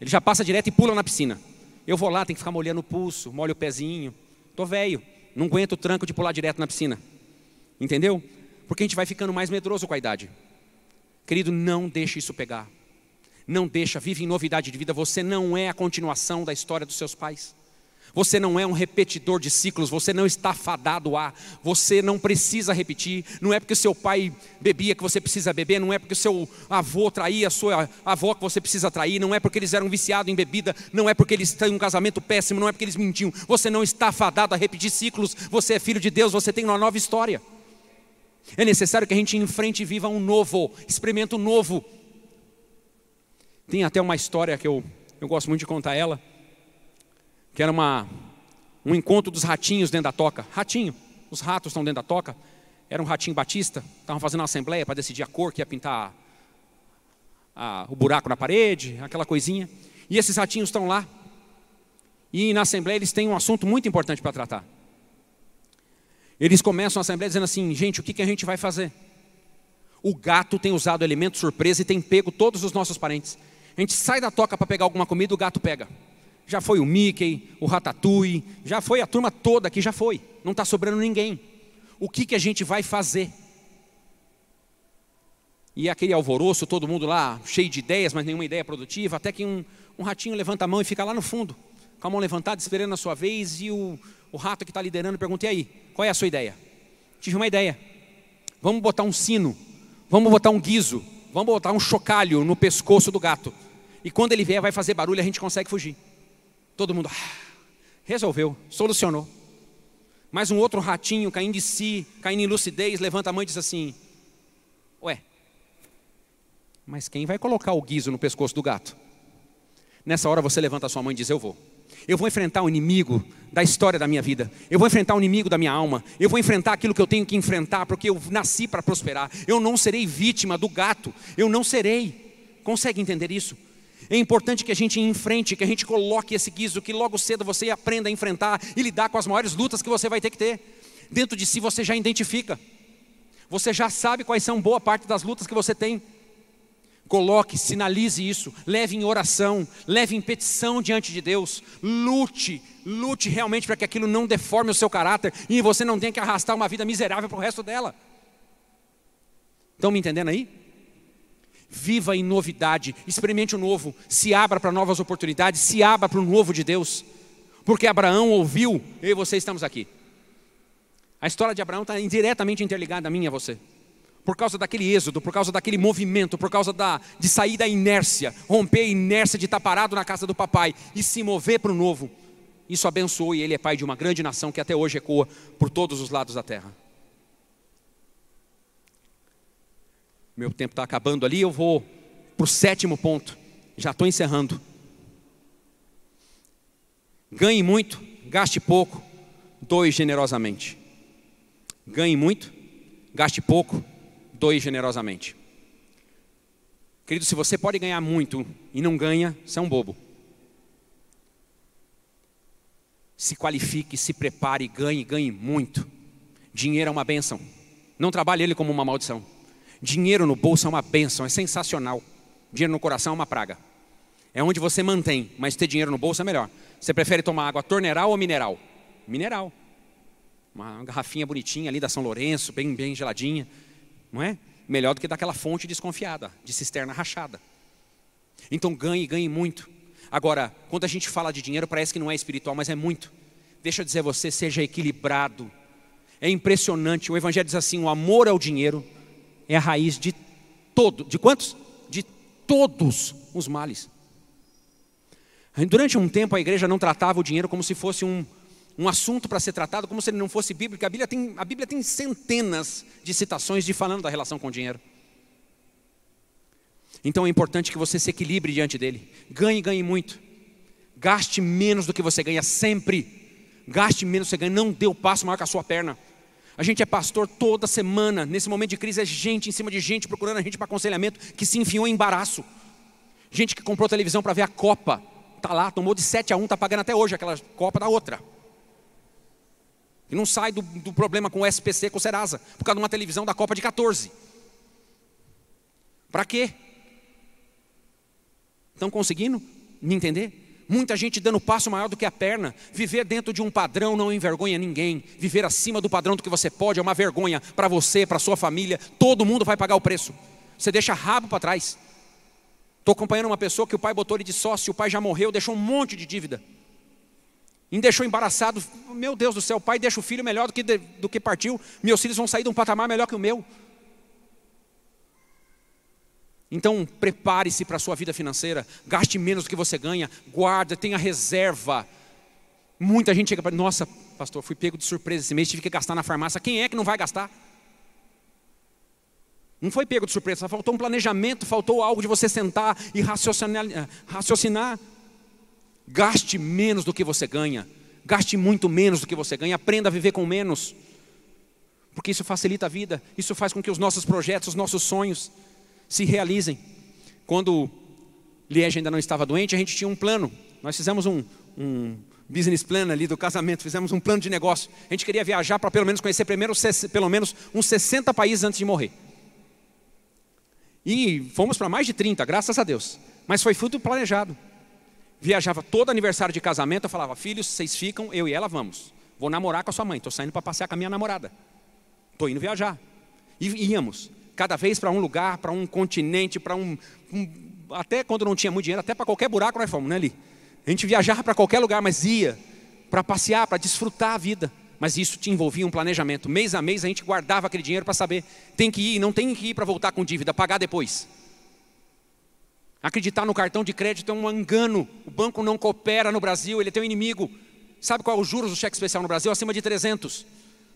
S1: Ele já passa direto e pula na piscina. Eu vou lá, tem que ficar molhando o pulso, molho o pezinho. Tô velho, não aguento o tranco de pular direto na piscina. Entendeu? Porque a gente vai ficando mais medroso com a idade. Querido, não deixe isso pegar. Não deixa, vive em novidade de vida. Você não é a continuação da história dos seus pais. Você não é um repetidor de ciclos, você não está fadado a, você não precisa repetir. Não é porque o seu pai bebia que você precisa beber, não é porque o seu avô traía a sua avó que você precisa trair, não é porque eles eram viciados em bebida, não é porque eles têm um casamento péssimo, não é porque eles mentiam. Você não está fadado a repetir ciclos, você é filho de Deus, você tem uma nova história. É necessário que a gente enfrente e viva um novo, experimento novo. Tem até uma história que eu, eu gosto muito de contar ela, que era uma, um encontro dos ratinhos dentro da toca. Ratinho, os ratos estão dentro da toca. Era um ratinho batista, estavam fazendo uma assembleia para decidir a cor que ia pintar a, a, o buraco na parede, aquela coisinha. E esses ratinhos estão lá. E na assembleia eles têm um assunto muito importante para tratar. Eles começam a assembleia dizendo assim: gente, o que, que a gente vai fazer? O gato tem usado elemento surpresa e tem pego todos os nossos parentes. A gente sai da toca para pegar alguma comida, o gato pega. Já foi o Mickey, o Ratatouille, já foi a turma toda aqui, já foi. Não está sobrando ninguém. O que, que a gente vai fazer? E é aquele alvoroço, todo mundo lá cheio de ideias, mas nenhuma ideia produtiva, até que um, um ratinho levanta a mão e fica lá no fundo, com a mão levantada, esperando a sua vez, e o, o rato que está liderando pergunta: e aí, qual é a sua ideia? Tive uma ideia. Vamos botar um sino, vamos botar um guiso, vamos botar um chocalho no pescoço do gato. E quando ele vier, vai fazer barulho, a gente consegue fugir. Todo mundo ah, resolveu, solucionou. Mas um outro ratinho caindo de si, caindo em lucidez, levanta a mão e diz assim: Ué, mas quem vai colocar o guiso no pescoço do gato? Nessa hora você levanta a sua mão e diz: Eu vou. Eu vou enfrentar o inimigo da história da minha vida. Eu vou enfrentar o inimigo da minha alma. Eu vou enfrentar aquilo que eu tenho que enfrentar, porque eu nasci para prosperar. Eu não serei vítima do gato. Eu não serei. Consegue entender isso? É importante que a gente enfrente, que a gente coloque esse guiso, que logo cedo você aprenda a enfrentar e lidar com as maiores lutas que você vai ter que ter. Dentro de si você já identifica, você já sabe quais são boa parte das lutas que você tem. Coloque, sinalize isso, leve em oração, leve em petição diante de Deus, lute, lute realmente para que aquilo não deforme o seu caráter e você não tenha que arrastar uma vida miserável para o resto dela. Estão me entendendo aí? viva em novidade, experimente o novo, se abra para novas oportunidades, se abra para o novo de Deus. Porque Abraão ouviu, eu e você estamos aqui. A história de Abraão está indiretamente interligada a mim e a você. Por causa daquele êxodo, por causa daquele movimento, por causa da, de sair da inércia, romper a inércia de estar parado na casa do papai e se mover para o novo. Isso abençoou e ele é pai de uma grande nação que até hoje ecoa por todos os lados da terra. Meu tempo está acabando ali, eu vou para o sétimo ponto. Já estou encerrando. Ganhe muito, gaste pouco, doe generosamente. Ganhe muito, gaste pouco, doe generosamente. Querido, se você pode ganhar muito e não ganha, você é um bobo. Se qualifique, se prepare, ganhe, ganhe muito. Dinheiro é uma bênção. Não trabalhe ele como uma maldição. Dinheiro no bolso é uma bênção, é sensacional. Dinheiro no coração é uma praga. É onde você mantém, mas ter dinheiro no bolso é melhor. Você prefere tomar água torneral ou mineral? Mineral. Uma garrafinha bonitinha ali da São Lourenço, bem, bem geladinha. Não é? Melhor do que daquela fonte desconfiada, de cisterna rachada. Então ganhe, ganhe muito. Agora, quando a gente fala de dinheiro, parece que não é espiritual, mas é muito. Deixa eu dizer a você, seja equilibrado. É impressionante. O Evangelho diz assim: o amor ao dinheiro é a raiz de todo, de quantos? De todos os males. Durante um tempo a igreja não tratava o dinheiro como se fosse um, um assunto para ser tratado, como se ele não fosse bíblico. A Bíblia, tem, a Bíblia tem centenas de citações de falando da relação com o dinheiro. Então é importante que você se equilibre diante dele. Ganhe, ganhe muito. Gaste menos do que você ganha sempre. Gaste menos do que você ganha. Não dê o passo maior que a sua perna. A gente é pastor toda semana. Nesse momento de crise, é gente em cima de gente procurando a gente para aconselhamento que se enfiou em embaraço. Gente que comprou televisão para ver a Copa. Está lá, tomou de 7 a 1, está pagando até hoje aquela Copa da outra. E não sai do, do problema com o SPC, com o Serasa, por causa de uma televisão da Copa de 14. Para quê? Estão conseguindo me entender? muita gente dando passo maior do que a perna. Viver dentro de um padrão não envergonha ninguém. Viver acima do padrão do que você pode é uma vergonha para você, para sua família. Todo mundo vai pagar o preço. Você deixa rabo para trás. Estou acompanhando uma pessoa que o pai botou ele de sócio, o pai já morreu, deixou um monte de dívida. E deixou embaraçado. Meu Deus do céu, o pai deixa o filho melhor do que, do que partiu. Meus filhos vão sair de um patamar melhor que o meu. Então, prepare-se para a sua vida financeira, gaste menos do que você ganha, guarda, tenha reserva. Muita gente chega para nossa, pastor, fui pego de surpresa esse mês, tive que gastar na farmácia. Quem é que não vai gastar? Não foi pego de surpresa, só faltou um planejamento, faltou algo de você sentar e raciocinar. Eh, raciocinar. Gaste menos do que você ganha, gaste muito menos do que você ganha, aprenda a viver com menos, porque isso facilita a vida, isso faz com que os nossos projetos, os nossos sonhos, se realizem. Quando Liege ainda não estava doente, a gente tinha um plano. Nós fizemos um, um business plan ali do casamento, fizemos um plano de negócio. A gente queria viajar para pelo menos conhecer primeiro, pelo menos uns 60 países antes de morrer. E fomos para mais de 30, graças a Deus. Mas foi tudo planejado. Viajava todo aniversário de casamento, eu falava: "Filhos, vocês ficam, eu e ela vamos. Vou namorar com a sua mãe, estou saindo para passear com a minha namorada. Estou indo viajar". E íamos cada vez para um lugar, para um continente, para um, um, Até quando não tinha muito dinheiro, até para qualquer buraco nós fomos, né, ali? A gente viajava para qualquer lugar, mas ia para passear, para desfrutar a vida. Mas isso te envolvia um planejamento. Mês a mês a gente guardava aquele dinheiro para saber: tem que ir, não tem que ir para voltar com dívida, pagar depois. Acreditar no cartão de crédito é um engano. O banco não coopera no Brasil, ele tem um inimigo. Sabe qual é os juros do cheque especial no Brasil? Acima de 300.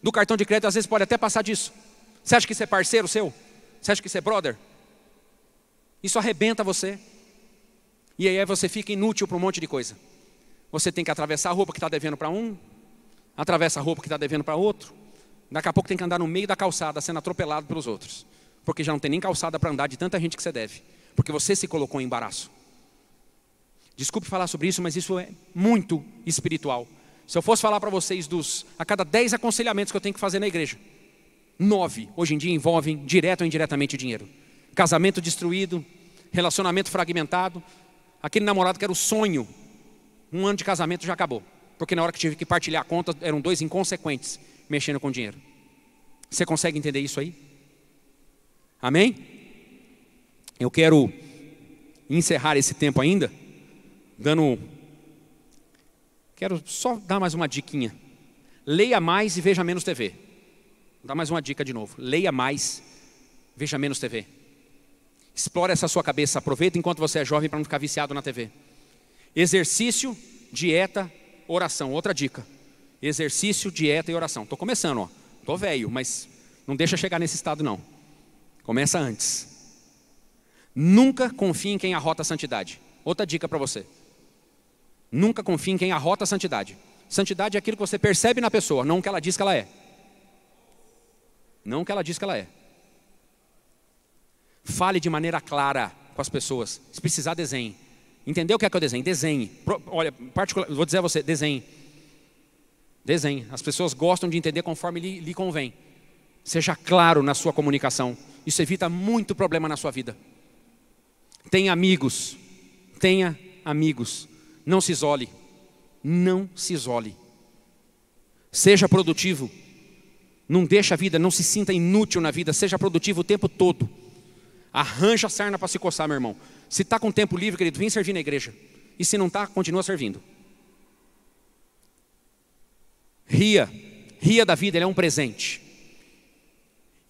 S1: Do cartão de crédito, às vezes pode até passar disso. Você acha que isso é parceiro seu? Você acha que isso é brother? Isso arrebenta você. E aí você fica inútil para um monte de coisa. Você tem que atravessar a roupa que está devendo para um, atravessa a roupa que está devendo para outro. Daqui a pouco tem que andar no meio da calçada sendo atropelado pelos outros. Porque já não tem nem calçada para andar de tanta gente que você deve. Porque você se colocou em embaraço. Desculpe falar sobre isso, mas isso é muito espiritual. Se eu fosse falar para vocês dos a cada 10 aconselhamentos que eu tenho que fazer na igreja, nove hoje em dia envolvem direto ou indiretamente dinheiro. Casamento destruído, relacionamento fragmentado, aquele namorado que era o sonho, um ano de casamento já acabou, porque na hora que tive que partilhar a conta eram dois inconsequentes mexendo com dinheiro. Você consegue entender isso aí? Amém? Eu quero encerrar esse tempo ainda, dando. Quero só dar mais uma diquinha. Leia mais e veja menos TV. Vou dar mais uma dica de novo. Leia mais, veja menos TV. Explore essa sua cabeça, aproveita enquanto você é jovem para não ficar viciado na TV. Exercício, dieta, oração. Outra dica. Exercício, dieta e oração. Estou começando, ó. Tô velho, mas não deixa chegar nesse estado não. Começa antes. Nunca confie em quem arrota a santidade. Outra dica para você. Nunca confie em quem arrota a santidade. Santidade é aquilo que você percebe na pessoa, não o que ela diz que ela é não o que ela diz que ela é. Fale de maneira clara com as pessoas. Se precisar, desenhe. Entendeu o que é que eu desenho? Desenhe. Olha, particular, vou dizer a você, desenhe. Desenhe. As pessoas gostam de entender conforme lhe, lhe convém. Seja claro na sua comunicação. Isso evita muito problema na sua vida. Tenha amigos. Tenha amigos. Não se isole. Não se isole. Seja produtivo. Não deixa a vida, não se sinta inútil na vida, seja produtivo o tempo todo. Arranja a sarna para se coçar, meu irmão. Se está com tempo livre, querido, vem servir na igreja. E se não está, continua servindo. Ria, ria da vida, ele é um presente.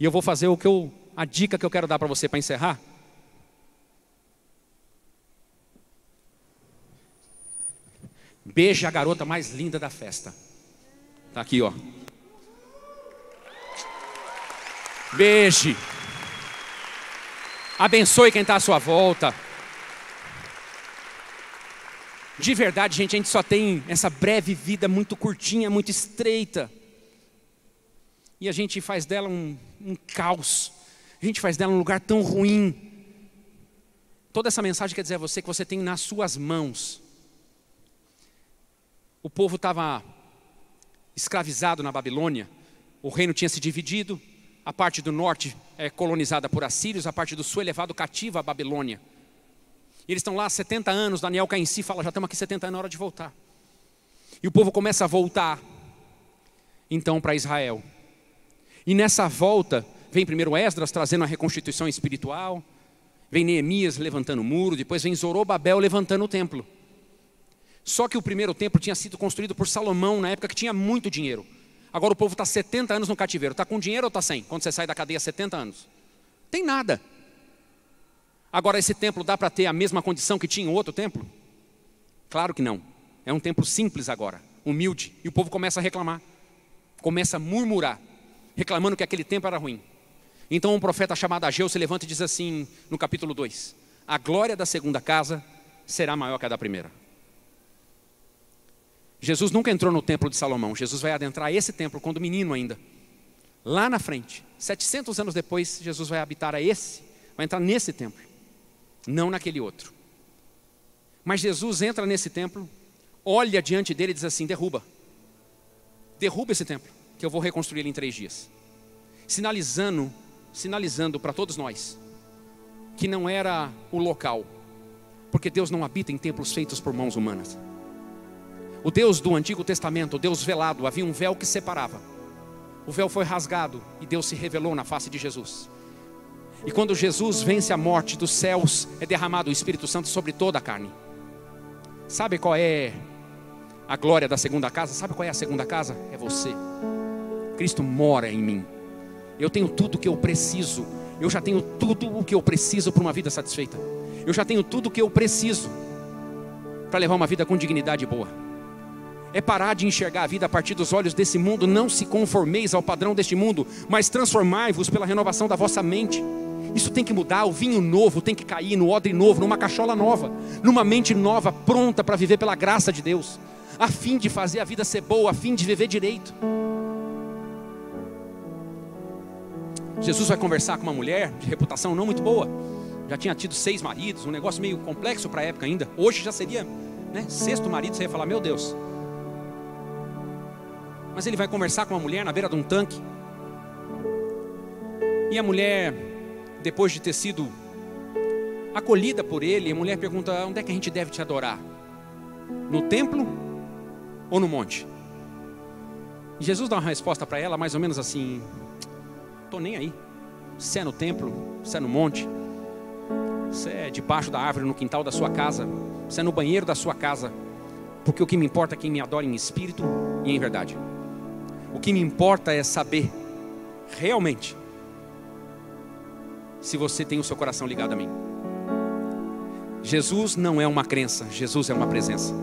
S1: E eu vou fazer o que eu, a dica que eu quero dar para você para encerrar. Beija a garota mais linda da festa. Está aqui, ó. Beije. Abençoe quem está à sua volta. De verdade, gente, a gente só tem essa breve vida muito curtinha, muito estreita. E a gente faz dela um, um caos. A gente faz dela um lugar tão ruim. Toda essa mensagem quer dizer a você que você tem nas suas mãos. O povo estava escravizado na Babilônia, o reino tinha se dividido, a parte do norte é colonizada por assírios, a parte do sul é levada cativa à Babilônia. E eles estão lá há 70 anos, Daniel cai em si e fala, já estamos aqui 70 anos, é hora de voltar. E o povo começa a voltar, então, para Israel. E nessa volta, vem primeiro Esdras trazendo a reconstituição espiritual, vem Neemias levantando o muro, depois vem Zorobabel levantando o templo. Só que o primeiro templo tinha sido construído por Salomão na época que tinha muito dinheiro. Agora o povo está 70 anos no cativeiro. Está com dinheiro ou está sem? Quando você sai da cadeia, 70 anos. Tem nada. Agora, esse templo dá para ter a mesma condição que tinha em outro templo? Claro que não. É um templo simples agora, humilde. E o povo começa a reclamar. Começa a murmurar, reclamando que aquele templo era ruim. Então um profeta chamado Ageu se levanta e diz assim, no capítulo 2: A glória da segunda casa será maior que a da primeira. Jesus nunca entrou no templo de Salomão. Jesus vai adentrar esse templo quando menino ainda. Lá na frente, 700 anos depois, Jesus vai habitar a esse, vai entrar nesse templo, não naquele outro. Mas Jesus entra nesse templo, olha diante dele e diz assim: derruba, derruba esse templo, que eu vou reconstruir ele em três dias, sinalizando, sinalizando para todos nós que não era o local, porque Deus não habita em templos feitos por mãos humanas. O Deus do Antigo Testamento, o Deus velado, havia um véu que separava. O véu foi rasgado e Deus se revelou na face de Jesus. E quando Jesus vence a morte dos céus, é derramado o Espírito Santo sobre toda a carne. Sabe qual é a glória da segunda casa? Sabe qual é a segunda casa? É você. Cristo mora em mim. Eu tenho tudo o que eu preciso. Eu já tenho tudo o que eu preciso para uma vida satisfeita. Eu já tenho tudo o que eu preciso para levar uma vida com dignidade boa é parar de enxergar a vida a partir dos olhos desse mundo. Não se conformeis ao padrão deste mundo, mas transformai-vos pela renovação da vossa mente. Isso tem que mudar, o vinho novo tem que cair no odre novo, numa cachola nova, numa mente nova, pronta para viver pela graça de Deus, a fim de fazer a vida ser boa, a fim de viver direito. Jesus vai conversar com uma mulher de reputação não muito boa, já tinha tido seis maridos, um negócio meio complexo para a época ainda. Hoje já seria né, sexto marido, você ia falar: Meu Deus, mas ele vai conversar com uma mulher na beira de um tanque. E a mulher, depois de ter sido acolhida por ele, a mulher pergunta: onde é que a gente deve te adorar? No templo ou no monte? E Jesus dá uma resposta para ela, mais ou menos assim: estou nem aí. Se é no templo, se é no monte, se é debaixo da árvore, no quintal da sua casa, se é no banheiro da sua casa, porque o que me importa é quem me adora em espírito e em verdade. O que me importa é saber realmente se você tem o seu coração ligado a mim. Jesus não é uma crença, Jesus é uma presença.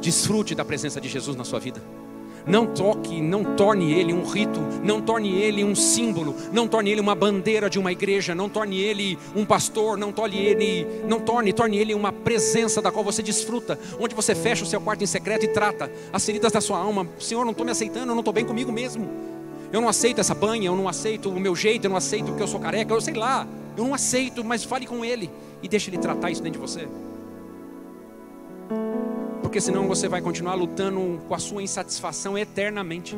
S1: Desfrute da presença de Jesus na sua vida. Não toque, não torne ele um rito, não torne ele um símbolo, não torne ele uma bandeira de uma igreja, não torne ele um pastor, não torne ele, não torne, torne ele uma presença da qual você desfruta, onde você fecha o seu quarto em secreto e trata as feridas da sua alma. Senhor, não estou me aceitando, eu não estou bem comigo mesmo. Eu não aceito essa banha, eu não aceito o meu jeito, eu não aceito que eu sou careca, eu sei lá, eu não aceito, mas fale com ele e deixe ele tratar isso dentro de você porque senão você vai continuar lutando com a sua insatisfação eternamente.